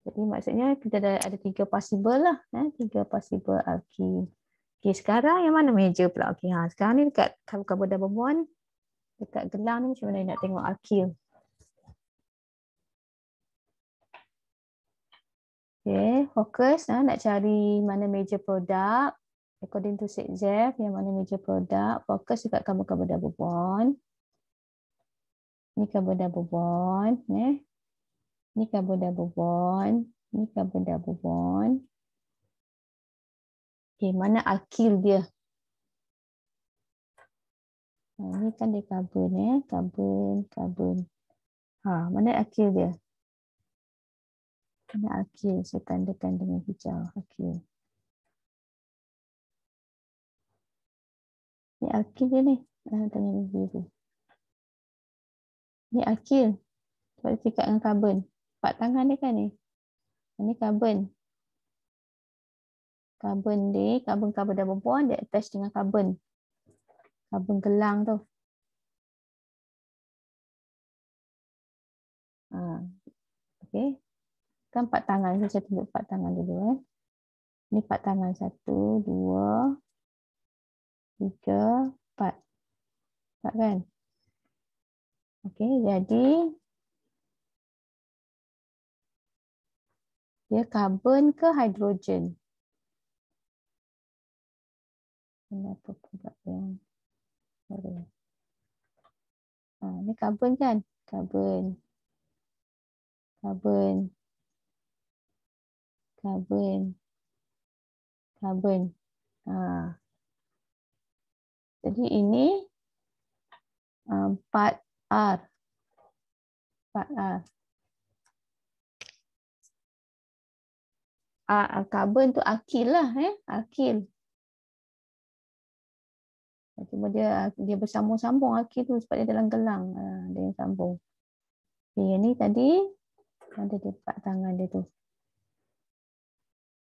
Jadi maksudnya kita ada, ada tiga possible lah. Eh, tiga possible alkin. Okay, sekarang yang mana meja pula? Okay, ha, sekarang ni dekat kabar-kabar dan berbuan. Dekat gelang ni macam mana nak tengok alkil. Okay, fokus. Ha, nak cari mana meja produk. According to Sheikh Jeff, yang mana major product, fokus juga carbon carbon double bond. Ni carbon double bond, ya. Eh. Ni carbon double bond, ni carbon double bond. Okay, mana akil dia? Ha, ni kan dia carbon eh, carbon, carbon. Ha, mana akil dia? Mana akil Saya tandakan dengan hijau. Okay. Ni Akil je ni. Ah, tanya lagi tu. Ni Akil. Sebab dia cakap dengan carbon. Empat tangan dia kan ni. Ini karbon. Karbon ni, karbon karbon double bond, dia attach dengan karbon. Karbon gelang tu. Ha. Ah, okay. Kan empat tangan. Saya tunjuk empat tangan dulu. Eh. Ini empat tangan. Satu, dua, tiga, empat. Tak kan? Okey, jadi dia karbon ke hidrogen? Kenapa pula yang Ha, ni karbon kan? Karbon. Karbon. Karbon. Karbon. Ha. Jadi ini 4R. 4R. Alkarbon tu akil lah. Eh? Akil. Ah, cuma dia dia bersambung-sambung alkil tu sebab dia dalam gelang. Ah, dia yang sambung. Okay, yang ni tadi ada di pak tangan dia tu.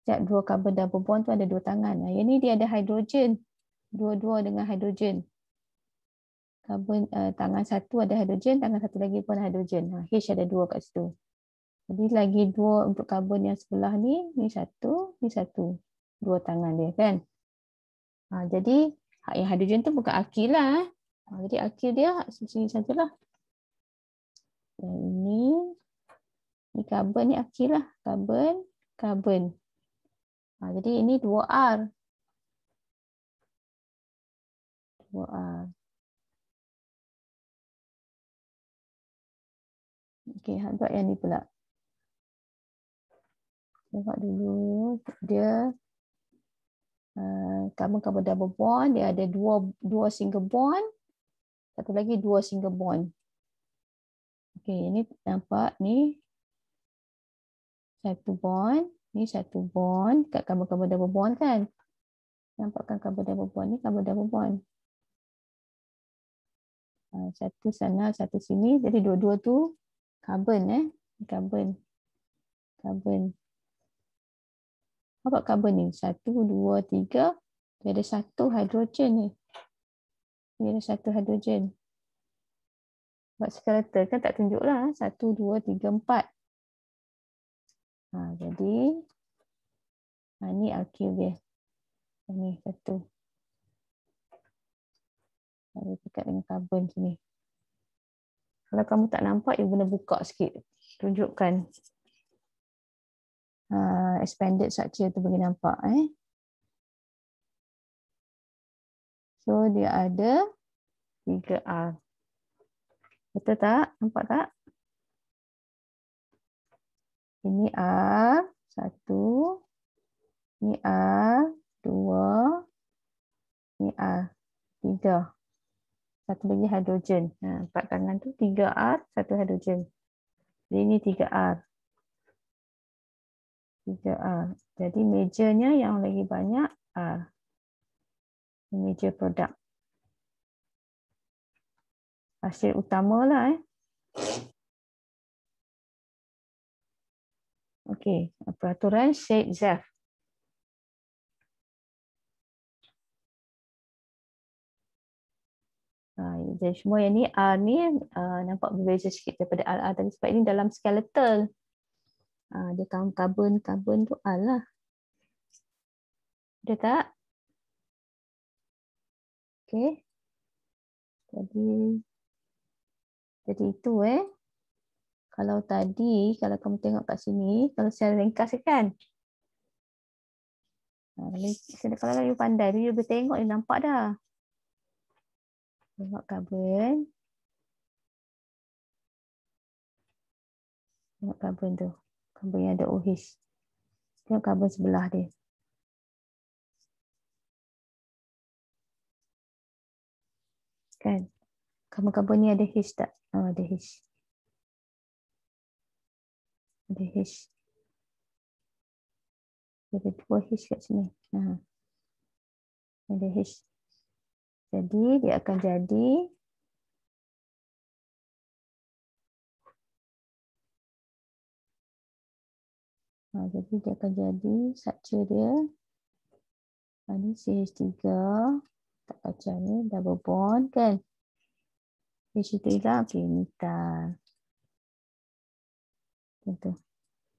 Sekejap dua karbon double bond tu ada dua tangan. Ah, yang ni dia ada hidrogen dua-dua dengan hidrogen. Karbon uh, tangan satu ada hidrogen, tangan satu lagi pun hidrogen. Ha, H ada dua kat situ. Jadi lagi dua untuk karbon yang sebelah ni, ni satu, ni satu. Dua tangan dia kan. Ha, jadi yang hidrogen tu bukan akil lah. Eh. Ha, jadi akil dia sini sajalah. Yang ini, ni karbon ni akil lah. Karbon, karbon. Ha, jadi ini dua r berdoa. Ah. Okey, hantar yang ni pula. Tengok dulu. Dia, uh, kamu kamu double bond, dia ada dua dua single bond. Satu lagi dua single bond. Okey, ini nampak ni. Satu bond. Ni satu bond. Kat kamu kamu double bond kan? Nampakkan kamu double bond ni, kamu double bond. Ah, satu sana satu sini jadi dua-dua tu carbon eh carbon carbon apa carbon ni satu dua tiga dia ada satu hidrogen ni dia ada satu hidrogen buat skeleton kan tak tunjuklah satu dua tiga empat ha, jadi ha, ni alkil dia ini satu ada dekat dengan carbon sini. Kalau kamu tak nampak, ibu kena buka sikit. Tunjukkan. Uh, expanded structure tu boleh nampak. Eh. So dia ada 3R. Betul tak? Nampak tak? Ini R1. Ini R2. Ini R3 satu lagi hidrogen. Ha, empat kanan tu 3R, satu hidrogen. Jadi ini 3R. 3R. Jadi majornya yang lagi banyak R. Major produk. Hasil utamalah. Eh. Okey, peraturan shape Zaf. Jadi semua yang ni R ah, ni uh, nampak berbeza sikit daripada RR tadi sebab ini dalam skeletal. Uh, dia kaum karbon carbon tu R lah. Ada tak? Okay. Jadi jadi itu eh. Kalau tadi, kalau kamu tengok kat sini, kalau saya ringkas kan. Kalau you pandai, you boleh tengok, you nampak dah. Tengok carbon. Tengok carbon tu. Carbon yang ada OH. Tengok carbon sebelah dia. Kan? Carbon-carbon ni ada H tak? Oh, ada H. Ada H. Ada dua H kat sini. Ha. Ada H. Jadi dia akan jadi Ha, jadi dia akan jadi satu dia. Ha, ni CH3. Tak baca ni. Double bond kan. CH3 lah. Okay. Nitar. Macam tu.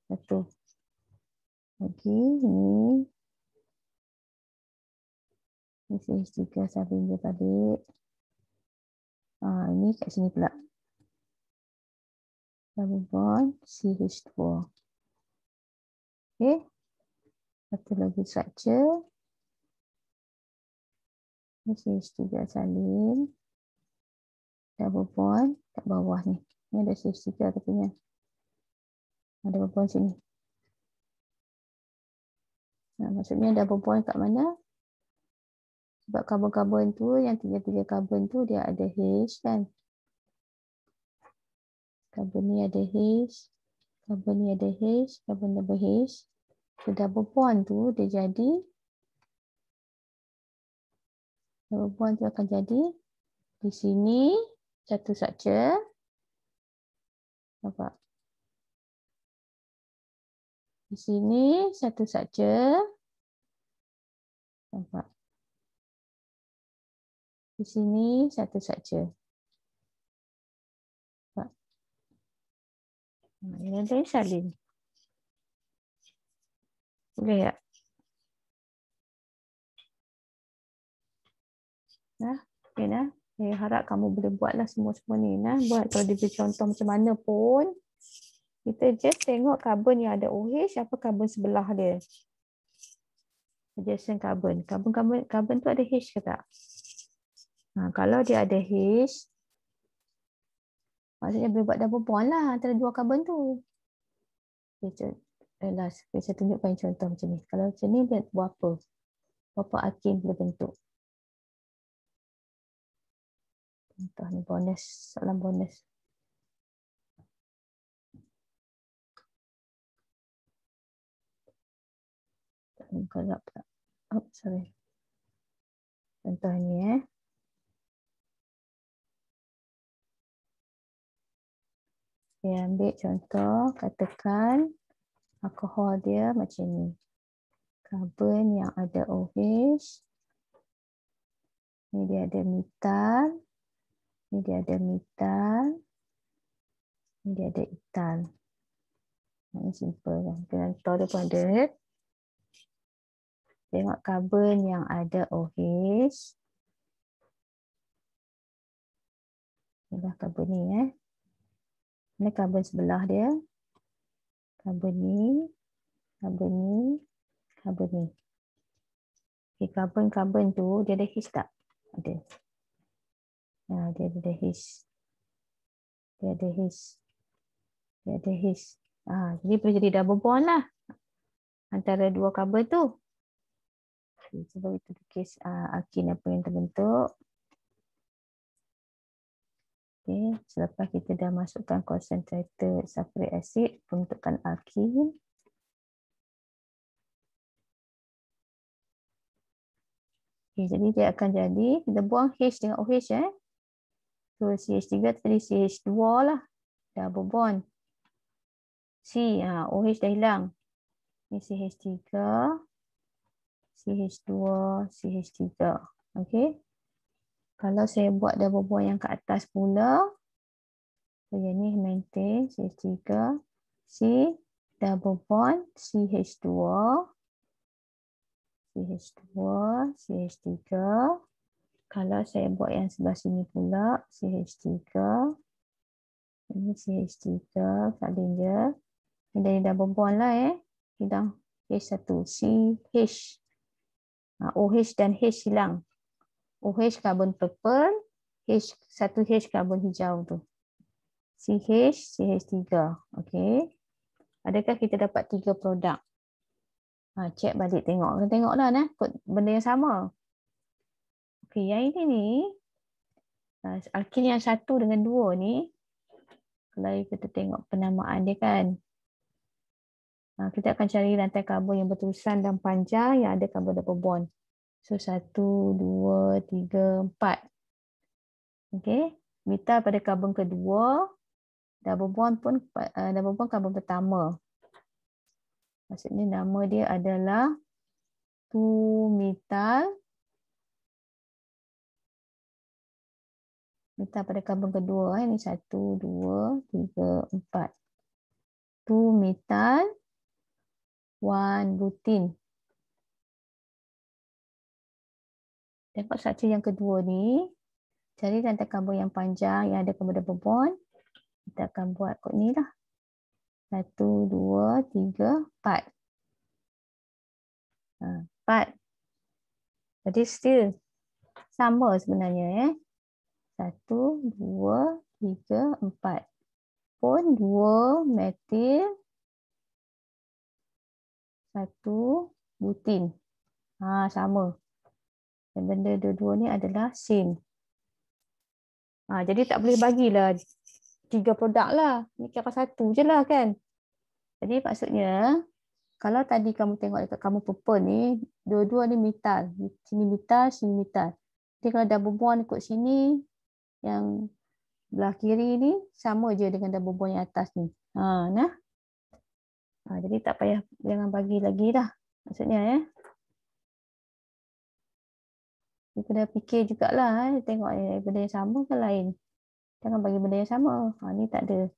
Satu. Lagi. Ni. Mesej jika Sabrina dia balik. Ah, ini kat sini pula. Double bond CH2. Okay. Satu lagi structure. Mesej tiga salin. Double bond kat bawah ni. Ini ada CH3 katanya. Ada double sini. Nah, maksudnya ada bond kat mana? Sebab karbon-karbon tu, yang tiga-tiga karbon tu dia ada H kan. Karbon ni ada H. Karbon ni ada H. Karbon double H. So double bond tu dia jadi. Double bond tu akan jadi. Di sini satu structure. Nampak? Di sini satu structure. Nampak? di sini satu saja. ini nanti salin. Boleh tak? Nah, okay, nah. Saya harap kamu boleh buatlah semua-semua ni. Nah. Buat kalau diberi contoh macam mana pun. Kita just tengok karbon yang ada OH, apa karbon sebelah dia. Adjacent karbon. Karbon, karbon, karbon tu ada H ke tak? Ha, kalau dia ada H, maksudnya boleh buat double bond lah antara dua carbon tu. Okay, last. Okay, saya tunjukkan contoh macam ni. Kalau macam ni, dia buat apa? Berapa akim boleh bentuk? Contoh ni bonus. Soalan bonus. Tak nak kalap tak. Oh, sorry. Contoh ni eh. Saya ambil contoh, katakan alkohol dia macam ni. Karbon yang ada OH. Ini dia ada metal. Ini dia ada metal. Ini dia ada etal. Ini simple lah. Dengan tol dia pun ada. Tengok carbon yang ada OH. Ini dah karbon ni eh. Ini karbon sebelah dia. Karbon ni, karbon ni, karbon ni. Okay, karbon-karbon tu dia ada his tak? Ada. Ha, dia ada his, Dia ada his, Dia ada his. Ha, jadi boleh jadi double bond lah. Antara dua karbon tu. Okay, sebab itu kes uh, ah, akin apa yang terbentuk. Okay. Selepas kita dah masukkan concentrated sulfuric acid, peruntukkan alkin. Okay, jadi dia akan jadi, kita buang H dengan OH. Eh. So, CH3 tadi CH2 lah. Double bond. C, ha, OH dah hilang. Ini CH3, CH2, CH3. Okay. Kalau saya buat double bond yang ke atas pula, so yang ni maintain CH3, C double bond CH2, CH2, CH3. Kalau saya buat yang sebelah sini pula, CH3, ini CH3, tak danger. Ini dari double bond lah eh. Hidang H1, CH. Ah, OH dan H hilang. OH karbon purple, H, satu H karbon hijau tu. CH, CH3. Okay. Adakah kita dapat tiga produk? Ha, check balik tengok. Tengoklah nah, kot, benda yang sama. Okay, yang ini ni, alkin ah, yang satu dengan dua ni, kalau kita tengok penamaan dia kan, ah, kita akan cari rantai karbon yang berterusan dan panjang yang ada karbon double bond. So satu, dua, tiga, empat. Okay. Metal pada karbon kedua. Double bond pun eh, double bond karbon pertama. Maksudnya nama dia adalah 2-metal. Metal pada karbon kedua. Ini eh, satu dua tiga empat. 2-metal one butin Dapat struktur yang kedua ni, cari rantai kambung yang panjang yang ada kepada berbond. Kita akan buat kod ni lah. Satu, dua, tiga, empat. Ha, empat. Jadi still sama sebenarnya. Eh. Satu, dua, tiga, empat. Pun dua metil. Satu butin. Ha, sama dan benda dua-dua ni adalah same. Ha, jadi tak boleh bagilah tiga produk lah. Ni kira satu je lah kan. Jadi maksudnya, kalau tadi kamu tengok dekat kamu purple ni, dua-dua ni metal. Sini metal, sini metal. Jadi kalau double bond ikut sini, yang belah kiri ni, sama je dengan double bond yang atas ni. Ha, nah. Ha, jadi tak payah jangan bagi lagi lah. Maksudnya ya. Eh? kita kena fikir jugalah eh. tengok eh, benda yang sama ke lain jangan bagi benda yang sama ha, ni tak ada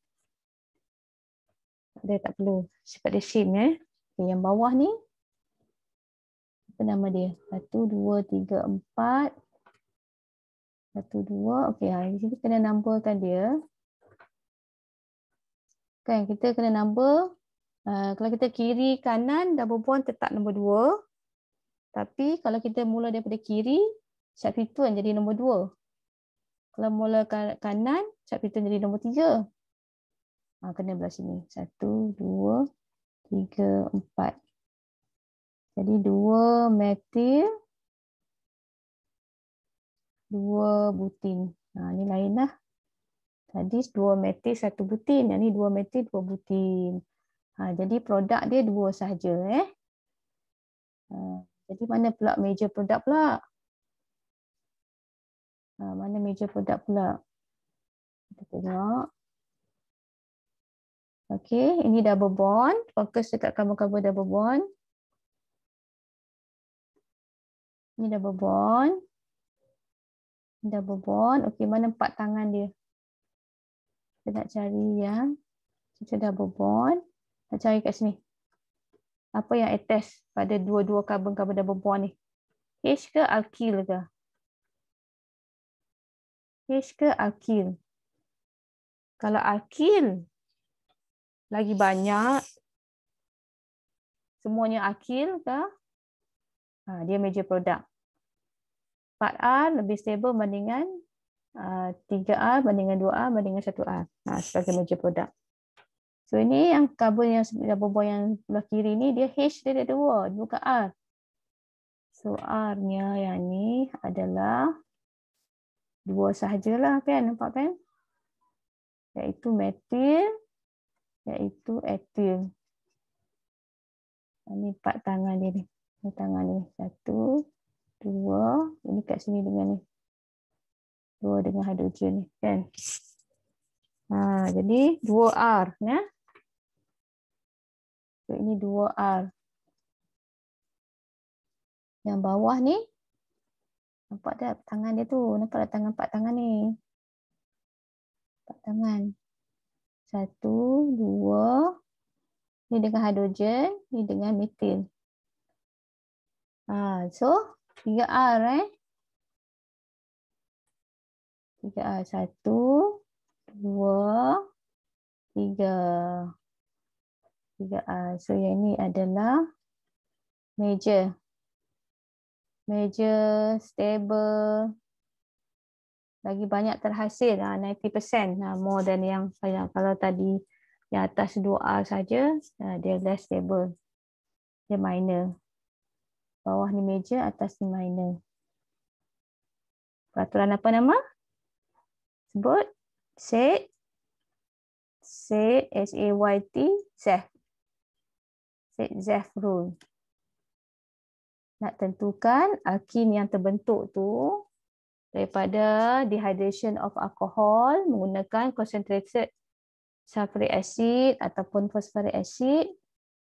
tak ada tak perlu sebab dia same eh. okay, yang bawah ni apa nama dia 1, 2, 3, 4 1, 2 ok ha, kita kena numberkan dia kan kita kena nombor. uh, ha, kalau kita kiri kanan double bond tetap nombor 2 tapi kalau kita mula daripada kiri cap piton jadi nombor dua. Kalau mula kanan, cap piton jadi nombor tiga. Ha, kena belah sini. Satu, dua, tiga, empat. Jadi dua metil, dua butin. Ha, ah, ini lain lah. Tadi dua metil, satu butin. Yang ini dua metil, dua butin. Ha, jadi produk dia dua sahaja. Eh? Ha, jadi mana pula major produk pula? Ah, mana major product pula? Kita tengok. Okay, ini double bond. Fokus dekat kamu-kamu double bond. Ini double bond. Double bond. Okay, mana empat tangan dia? Kita nak cari yang kita double bond. Nak cari kat sini. Apa yang attest pada dua-dua carbon-carbon double bond ni? H ke alkyl ke? H ke Akil? Kalau Akil lagi banyak, semuanya Akil ke? Ha, dia major product. 4 a lebih stable bandingan 3 ha, a bandingan 2 a bandingan 1 a ha, sebagai major produk. So ini yang carbon yang sebelah bawah yang sebelah kiri ni dia H dia ada 2, dia bukan R. So R-nya yang ni adalah dua sahajalah kan nampak kan iaitu metil iaitu etil ini ah, empat tangan dia ni ini tangan ni satu dua ini kat sini dengan ni dua dengan hidrogen ni kan ha jadi dua r ya so, ini dua r yang bawah ni Nampak tak tangan dia tu? Nampak tak tangan empat tangan ni? Empat tangan. Satu, dua. Ni dengan hidrogen, ni dengan metil. Ah, so 3R eh. 3R. Satu, dua, tiga. tiga r So yang ni adalah major. Major stable. Lagi banyak terhasil, ah, 90% ah, more than yang saya kalau tadi yang atas 2R saja ah, dia less stable. Dia minor. Bawah ni major, atas ni minor. Peraturan apa nama? Sebut. Set. Set, S-A-Y-T, Zeph. Set Zeph rule nak tentukan alkin yang terbentuk tu daripada dehydration of alcohol menggunakan concentrated sulfuric acid ataupun phosphoric acid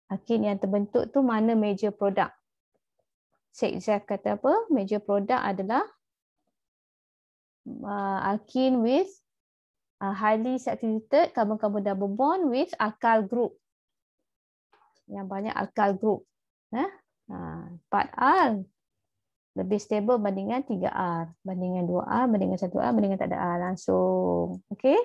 alkin yang terbentuk tu mana major product Syed Zaf kata apa major product adalah uh, alkin with uh, highly saturated carbon-carbon double bond with alkyl group yang banyak alkyl group eh? 4R ha, lebih stabil bandingkan 3R. Bandingkan 2R, bandingkan 1R, bandingkan tak ada R langsung. Okey?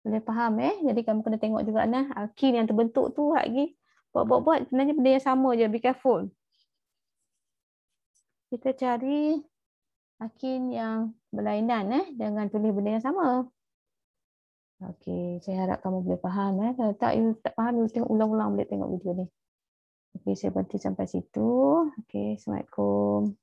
Boleh faham eh? Jadi kamu kena tengok juga nah alkin ah, yang terbentuk tu lagi. Buat-buat-buat sebenarnya benda yang sama je. Be careful. Kita cari alkin yang berlainan eh dengan tulis benda yang sama. Okey, saya harap kamu boleh faham eh. Kalau tak you tak faham, you tengok ulang-ulang boleh tengok video ni. Okey, saya berhenti sampai situ. Okey, Assalamualaikum.